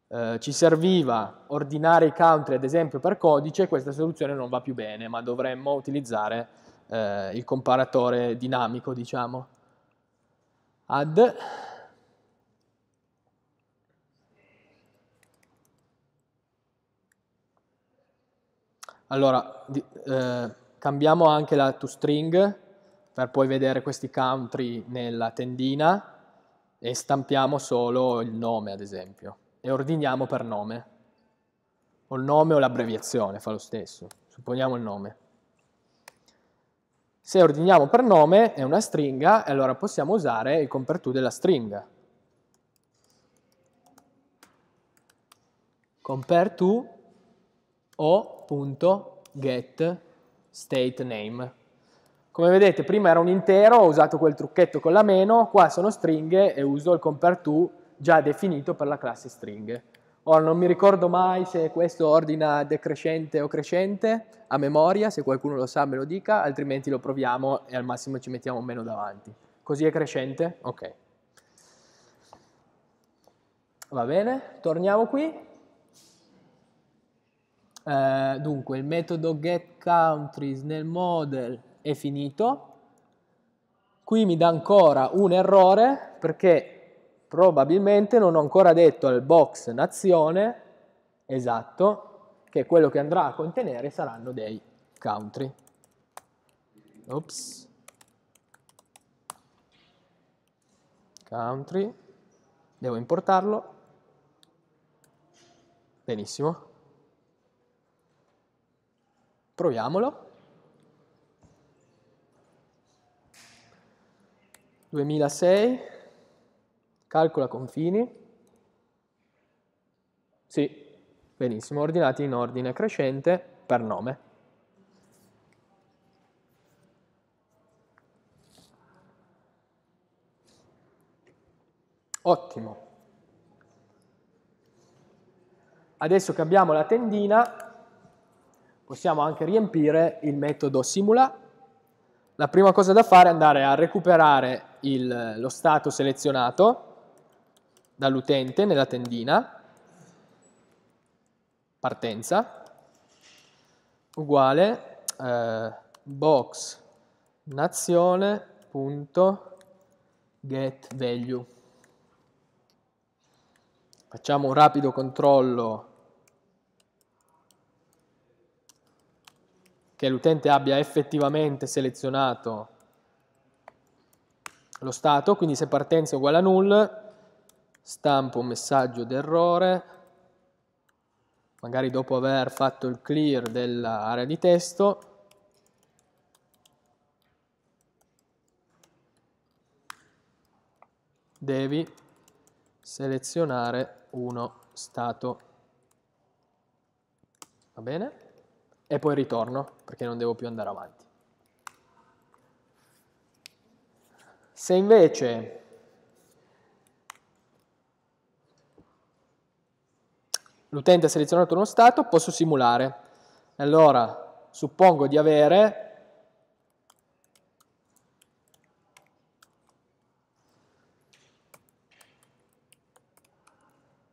eh, ci serviva ordinare i country, ad esempio, per codice, questa soluzione non va più bene, ma dovremmo utilizzare eh, il comparatore dinamico, diciamo. Add. Allora, eh, cambiamo anche la toString per poi vedere questi country nella tendina e stampiamo solo il nome, ad esempio, e ordiniamo per nome. O il nome o l'abbreviazione, fa lo stesso. Supponiamo il nome. Se ordiniamo per nome è una stringa e allora possiamo usare il compertù della stringa. Compertù o.getStateName. Come vedete prima era un intero, ho usato quel trucchetto con la meno, qua sono stringhe e uso il compare to già definito per la classe stringhe. Ora non mi ricordo mai se questo ordina decrescente o crescente a memoria, se qualcuno lo sa me lo dica, altrimenti lo proviamo e al massimo ci mettiamo meno davanti. Così è crescente? Ok. Va bene, torniamo qui. Eh, dunque, il metodo getCountries nel model è finito. Qui mi dà ancora un errore perché probabilmente non ho ancora detto al box nazione esatto che quello che andrà a contenere saranno dei country. Oops. Country. Devo importarlo. Benissimo. Proviamolo. 2006, calcola confini, sì, benissimo, ordinati in ordine crescente per nome. Ottimo. Adesso che abbiamo la tendina, possiamo anche riempire il metodo simula. La prima cosa da fare è andare a recuperare il, lo stato selezionato dall'utente nella tendina partenza uguale eh, box nazione.getValue. Facciamo un rapido controllo che l'utente abbia effettivamente selezionato lo stato, quindi se partenza è uguale a null, stampo un messaggio d'errore, magari dopo aver fatto il clear dell'area di testo, devi selezionare uno stato. Va bene? E poi ritorno, perché non devo più andare avanti. Se invece l'utente ha selezionato uno stato, posso simulare. Allora, suppongo di avere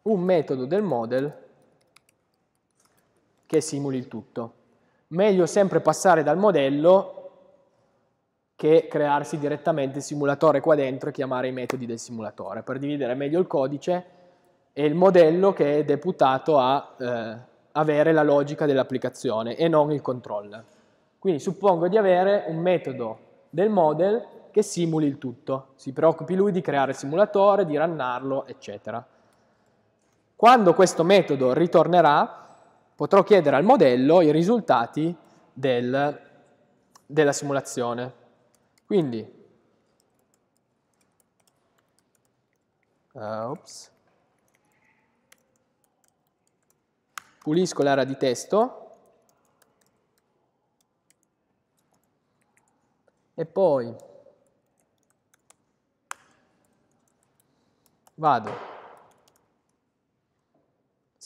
un metodo del model che simuli il tutto. Meglio sempre passare dal modello che crearsi direttamente il simulatore qua dentro e chiamare i metodi del simulatore per dividere meglio il codice e il modello che è deputato a eh, avere la logica dell'applicazione e non il controller. Quindi suppongo di avere un metodo del model che simuli il tutto, si preoccupi lui di creare il simulatore, di rannarlo, eccetera. Quando questo metodo ritornerà, potrò chiedere al modello i risultati del, della simulazione. Quindi, uh, pulisco l'area di testo e poi vado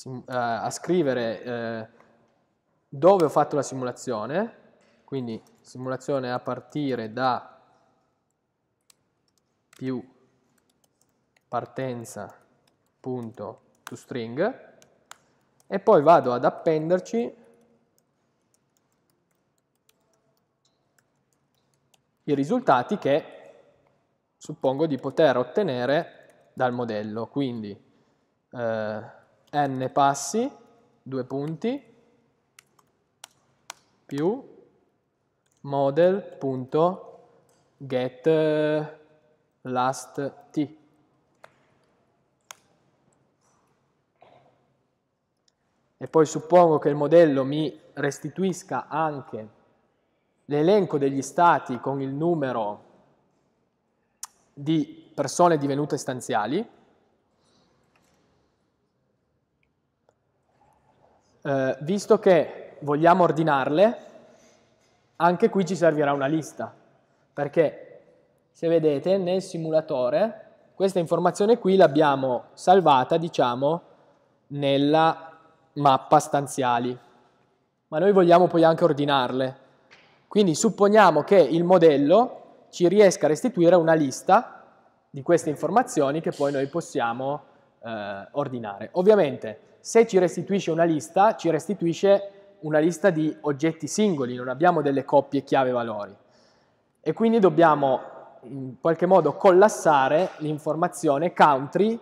eh, a scrivere eh, dove ho fatto la simulazione, quindi simulazione a partire da più partenza.toString e poi vado ad appenderci i risultati che suppongo di poter ottenere dal modello. Quindi eh, n passi, due punti, più model.get last t. E poi suppongo che il modello mi restituisca anche l'elenco degli stati con il numero di persone divenute stanziali, eh, visto che vogliamo ordinarle, anche qui ci servirà una lista, perché se vedete nel simulatore questa informazione qui l'abbiamo salvata diciamo nella mappa stanziali ma noi vogliamo poi anche ordinarle quindi supponiamo che il modello ci riesca a restituire una lista di queste informazioni che poi noi possiamo eh, ordinare ovviamente se ci restituisce una lista ci restituisce una lista di oggetti singoli non abbiamo delle coppie chiave valori e quindi dobbiamo in qualche modo collassare l'informazione country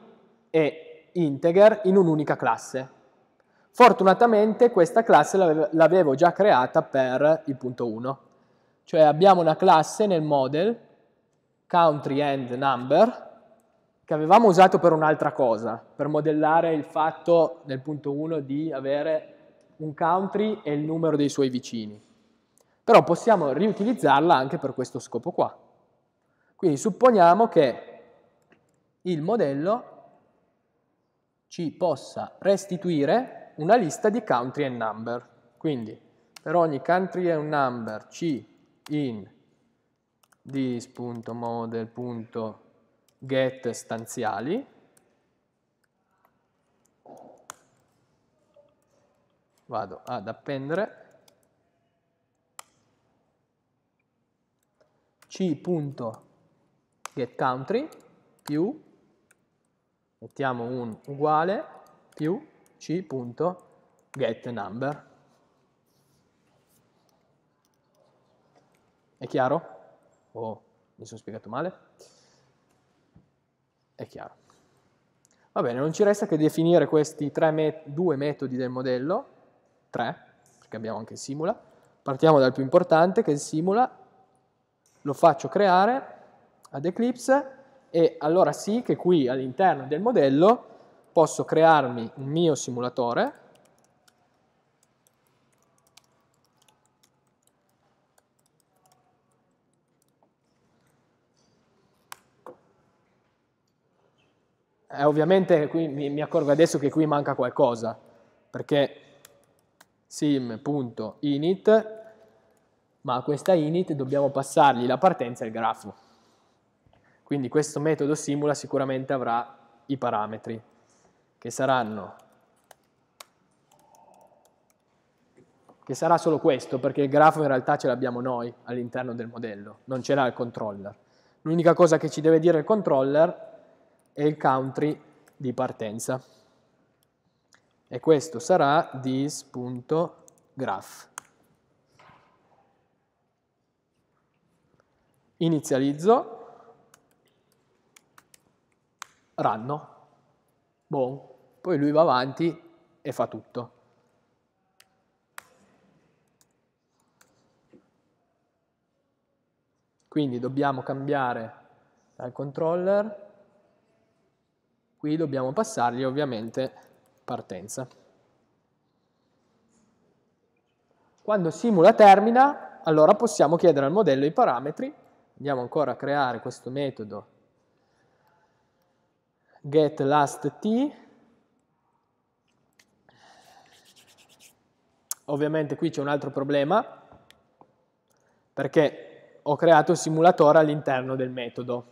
e integer in un'unica classe. Fortunatamente questa classe l'avevo già creata per il punto 1, cioè abbiamo una classe nel model country and number che avevamo usato per un'altra cosa, per modellare il fatto nel punto 1 di avere un country e il numero dei suoi vicini. Però possiamo riutilizzarla anche per questo scopo qua. Quindi supponiamo che il modello ci possa restituire una lista di country and number. Quindi per ogni country and number c in this.model.get stanziali vado ad appendere c.model get country più, mettiamo un uguale, più c.getNumber. È chiaro? O oh, mi sono spiegato male? È chiaro. Va bene, non ci resta che definire questi met due metodi del modello, tre, perché abbiamo anche il simula. Partiamo dal più importante, che è il simula, lo faccio creare ad Eclipse e allora sì che qui all'interno del modello posso crearmi un mio simulatore Eh, ovviamente qui, mi, accorgo adesso che qui manca qualcosa, perché sim.init, ma a questa init dobbiamo passargli la partenza e il grafo. Quindi questo metodo simula sicuramente avrà i parametri che saranno che sarà solo questo perché il grafo in realtà ce l'abbiamo noi all'interno del modello, non ce l'ha il controller. L'unica cosa che ci deve dire il controller è il country di partenza e questo sarà this.graph. Inizializzo ranno, bon. poi lui va avanti e fa tutto. Quindi dobbiamo cambiare dal controller, qui dobbiamo passargli ovviamente partenza. Quando simula termina, allora possiamo chiedere al modello i parametri, andiamo ancora a creare questo metodo get last t, ovviamente qui c'è un altro problema, perché ho creato il simulatore all'interno del metodo.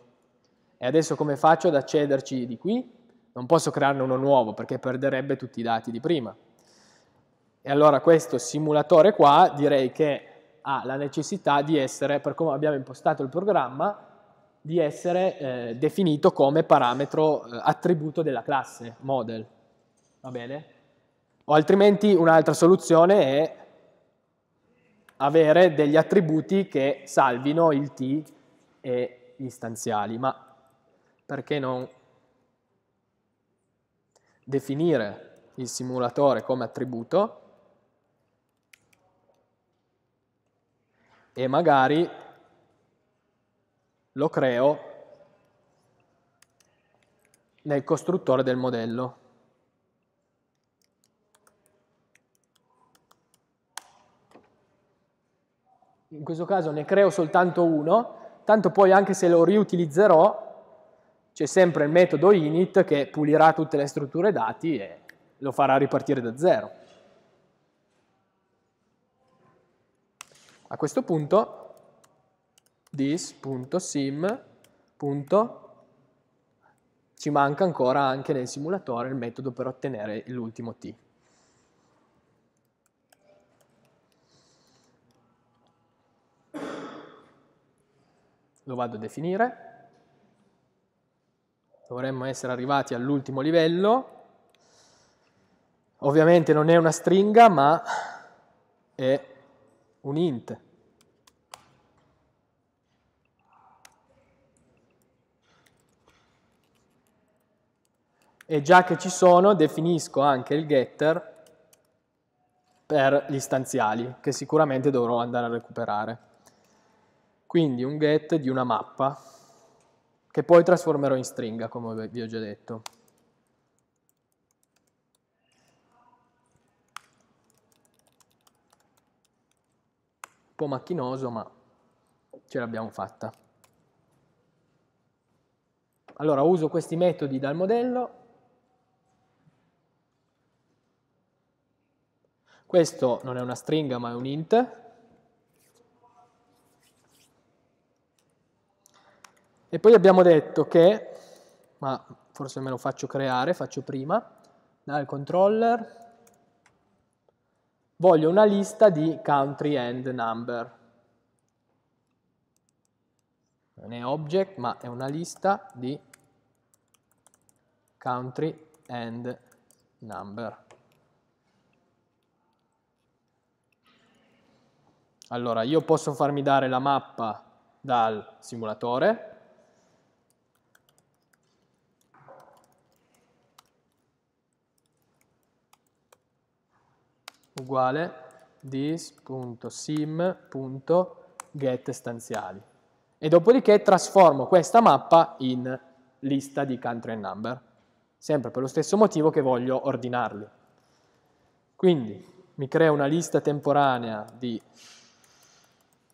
E adesso come faccio ad accederci di qui? Non posso crearne uno nuovo perché perderebbe tutti i dati di prima. E allora questo simulatore qua direi che ha la necessità di essere, per come abbiamo impostato il programma, di essere eh, definito come parametro eh, attributo della classe model. Va bene? O altrimenti un'altra soluzione è avere degli attributi che salvino il t e gli istanziali, ma perché non definire il simulatore come attributo e magari lo creo nel costruttore del modello. In questo caso ne creo soltanto uno, tanto poi anche se lo riutilizzerò c'è sempre il metodo init che pulirà tutte le strutture dati e lo farà ripartire da zero. A questo punto this.sim. Ci manca ancora anche nel simulatore il metodo per ottenere l'ultimo t. Lo vado a definire. Dovremmo essere arrivati all'ultimo livello. Ovviamente non è una stringa, ma è un int. e già che ci sono definisco anche il getter per gli stanziali che sicuramente dovrò andare a recuperare. Quindi un get di una mappa che poi trasformerò in stringa come vi ho già detto. Un po' macchinoso ma ce l'abbiamo fatta. Allora uso questi metodi dal modello Questo non è una stringa ma è un int. E poi abbiamo detto che, ma forse me lo faccio creare, faccio prima, dal controller voglio una lista di country and number. Non è object, ma è una lista di country and number. Allora, io posso farmi dare la mappa dal simulatore, uguale this.sim.get e dopodiché trasformo questa mappa in lista di country and number sempre per lo stesso motivo che voglio ordinarli quindi mi creo una lista temporanea di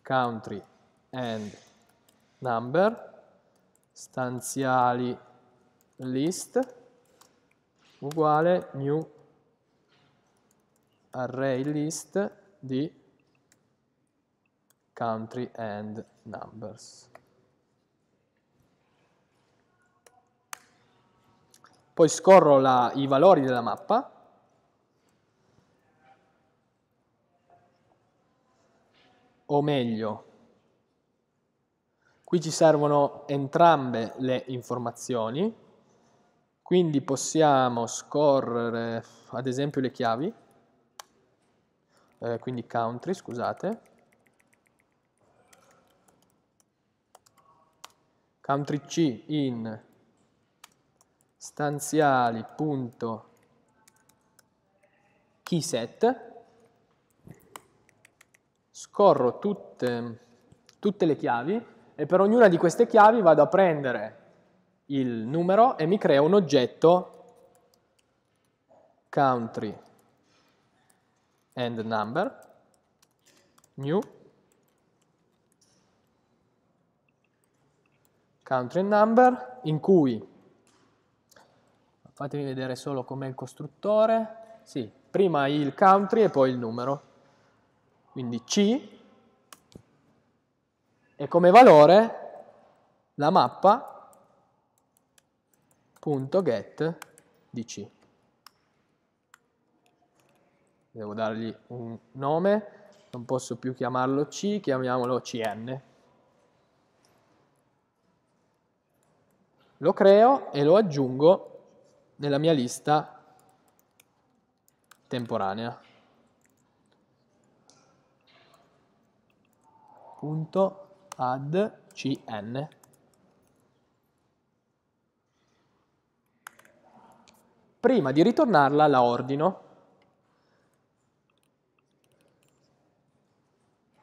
country and number, stanziali list uguale new array list di country and numbers. Poi scorro la, i valori della mappa o meglio, qui ci servono entrambe le informazioni, quindi possiamo scorrere ad esempio le chiavi, eh, quindi country, scusate, country C in stanziali.keyset scorro tutte, tutte le chiavi e per ognuna di queste chiavi vado a prendere il numero e mi creo un oggetto country and number new country and number in cui fatemi vedere solo com'è il costruttore sì, prima il country e poi il numero quindi C e come valore la mappa punto get di C. Devo dargli un nome, non posso più chiamarlo C, chiamiamolo CN. Lo creo e lo aggiungo nella mia lista temporanea. punto add cn prima di ritornarla la ordino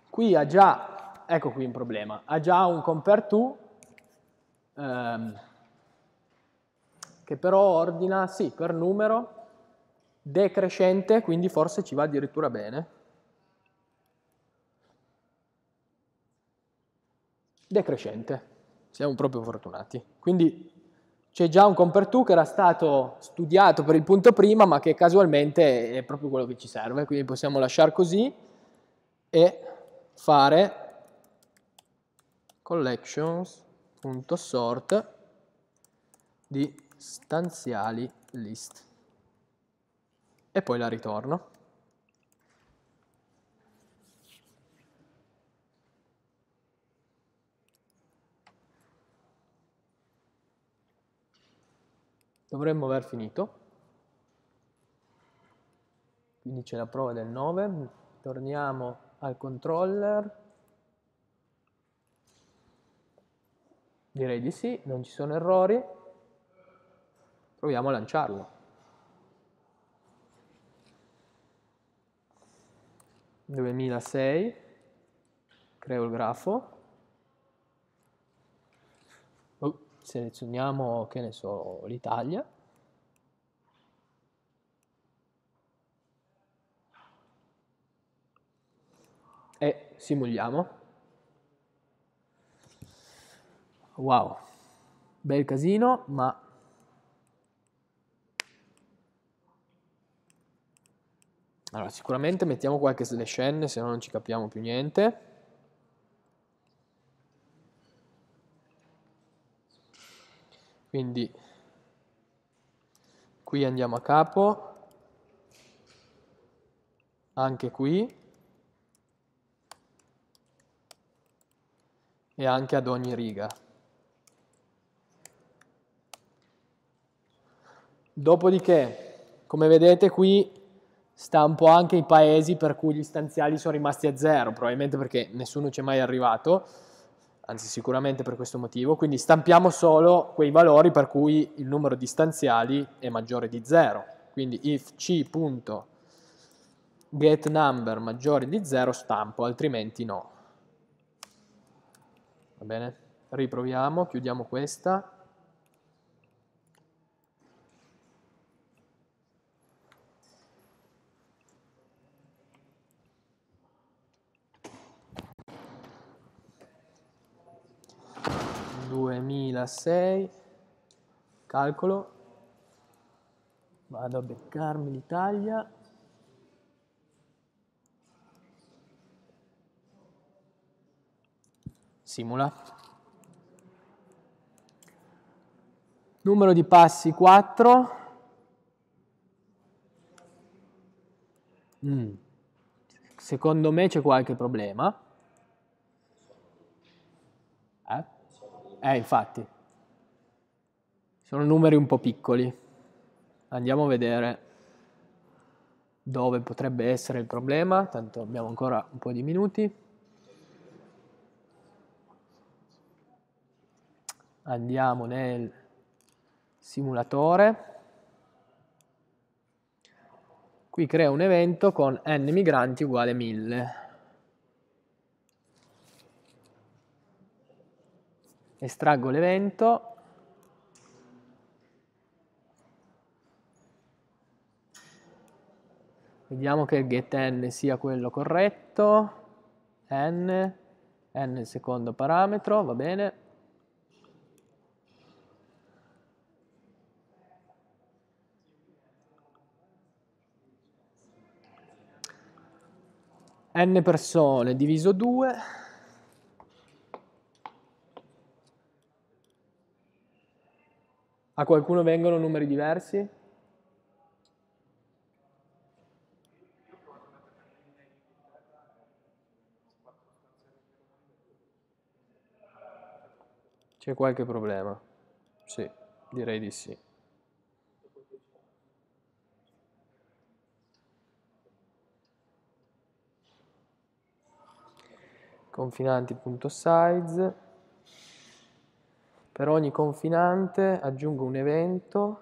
qui ha già ecco qui un problema ha già un compare to ehm, che però ordina sì per numero decrescente quindi forse ci va addirittura bene decrescente. Siamo proprio fortunati. Quindi c'è già un compertù che era stato studiato per il punto prima, ma che casualmente è proprio quello che ci serve, quindi possiamo lasciare così e fare collections.sort di stanziali list e poi la ritorno. dovremmo aver finito. Quindi c'è la prova del 9, torniamo al controller. Direi di sì, non ci sono errori. Proviamo a lanciarlo. ...2006, creo il grafo selezioniamo, che ne so, l'Italia, e simuliamo. Wow, bel casino, ma Allora, sicuramente mettiamo qualche slash n, se no non ci capiamo più niente. quindi qui andiamo a capo anche qui e anche ad ogni riga. Dopodiché, come vedete qui, stampo anche i paesi per cui gli stanziali sono rimasti a zero, probabilmente perché nessuno ci è mai arrivato, anzi sicuramente per questo motivo, quindi stampiamo solo quei valori per cui il numero di stanziali è maggiore di 0. Quindi if c.getNumber maggiore di 0 stampo, altrimenti no. Va bene? Riproviamo, chiudiamo questa. 2006, calcolo, vado a beccarmi l'Italia. Simula. Numero di passi 4. Mm. Secondo me c'è qualche problema. Eh, infatti. Sono numeri un po' piccoli. Andiamo a vedere dove potrebbe essere il problema, tanto abbiamo ancora un po' di minuti. Andiamo nel simulatore. Qui crea un evento con n migranti uguale 1000. estraggo l'evento vediamo che il get n sia quello corretto n n il secondo parametro va bene n persone diviso 2 A qualcuno vengono numeri diversi? C'è qualche problema? Sì, direi di sì. Confinanti.size per ogni confinante aggiungo un evento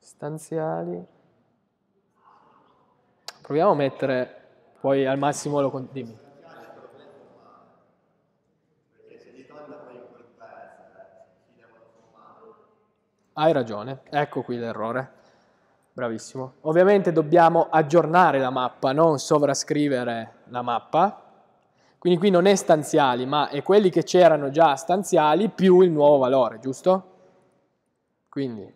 stanziali. Proviamo a mettere, poi al massimo lo... Dimmi. Hai ragione, ecco qui l'errore. Bravissimo. Ovviamente dobbiamo aggiornare la mappa, non sovrascrivere la mappa. Quindi qui non è stanziali, ma è quelli che c'erano già stanziali più il nuovo valore, giusto? Quindi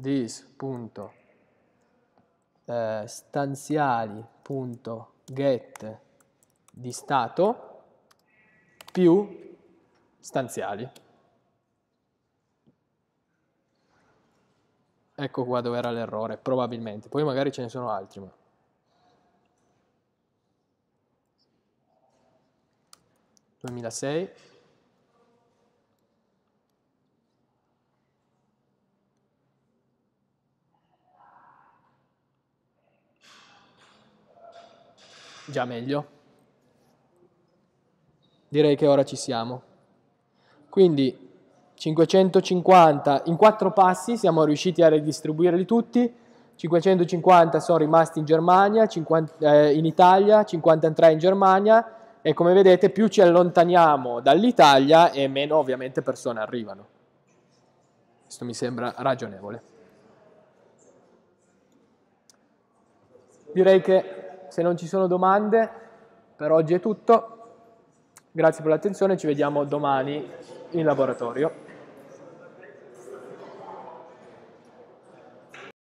this.stanziali.get eh, di stato più stanziali. Ecco qua dove era l'errore, probabilmente. Poi magari ce ne sono altri. Ma... ...2006... Già meglio. Direi che ora ci siamo. Quindi 550, in quattro passi siamo riusciti a redistribuirli tutti, 550 sono rimasti in Germania, 50, eh, in Italia, 53 in Germania e come vedete più ci allontaniamo dall'Italia e meno ovviamente persone arrivano. Questo mi sembra ragionevole. Direi che se non ci sono domande per oggi è tutto. Grazie per l'attenzione, ci vediamo domani in laboratorio.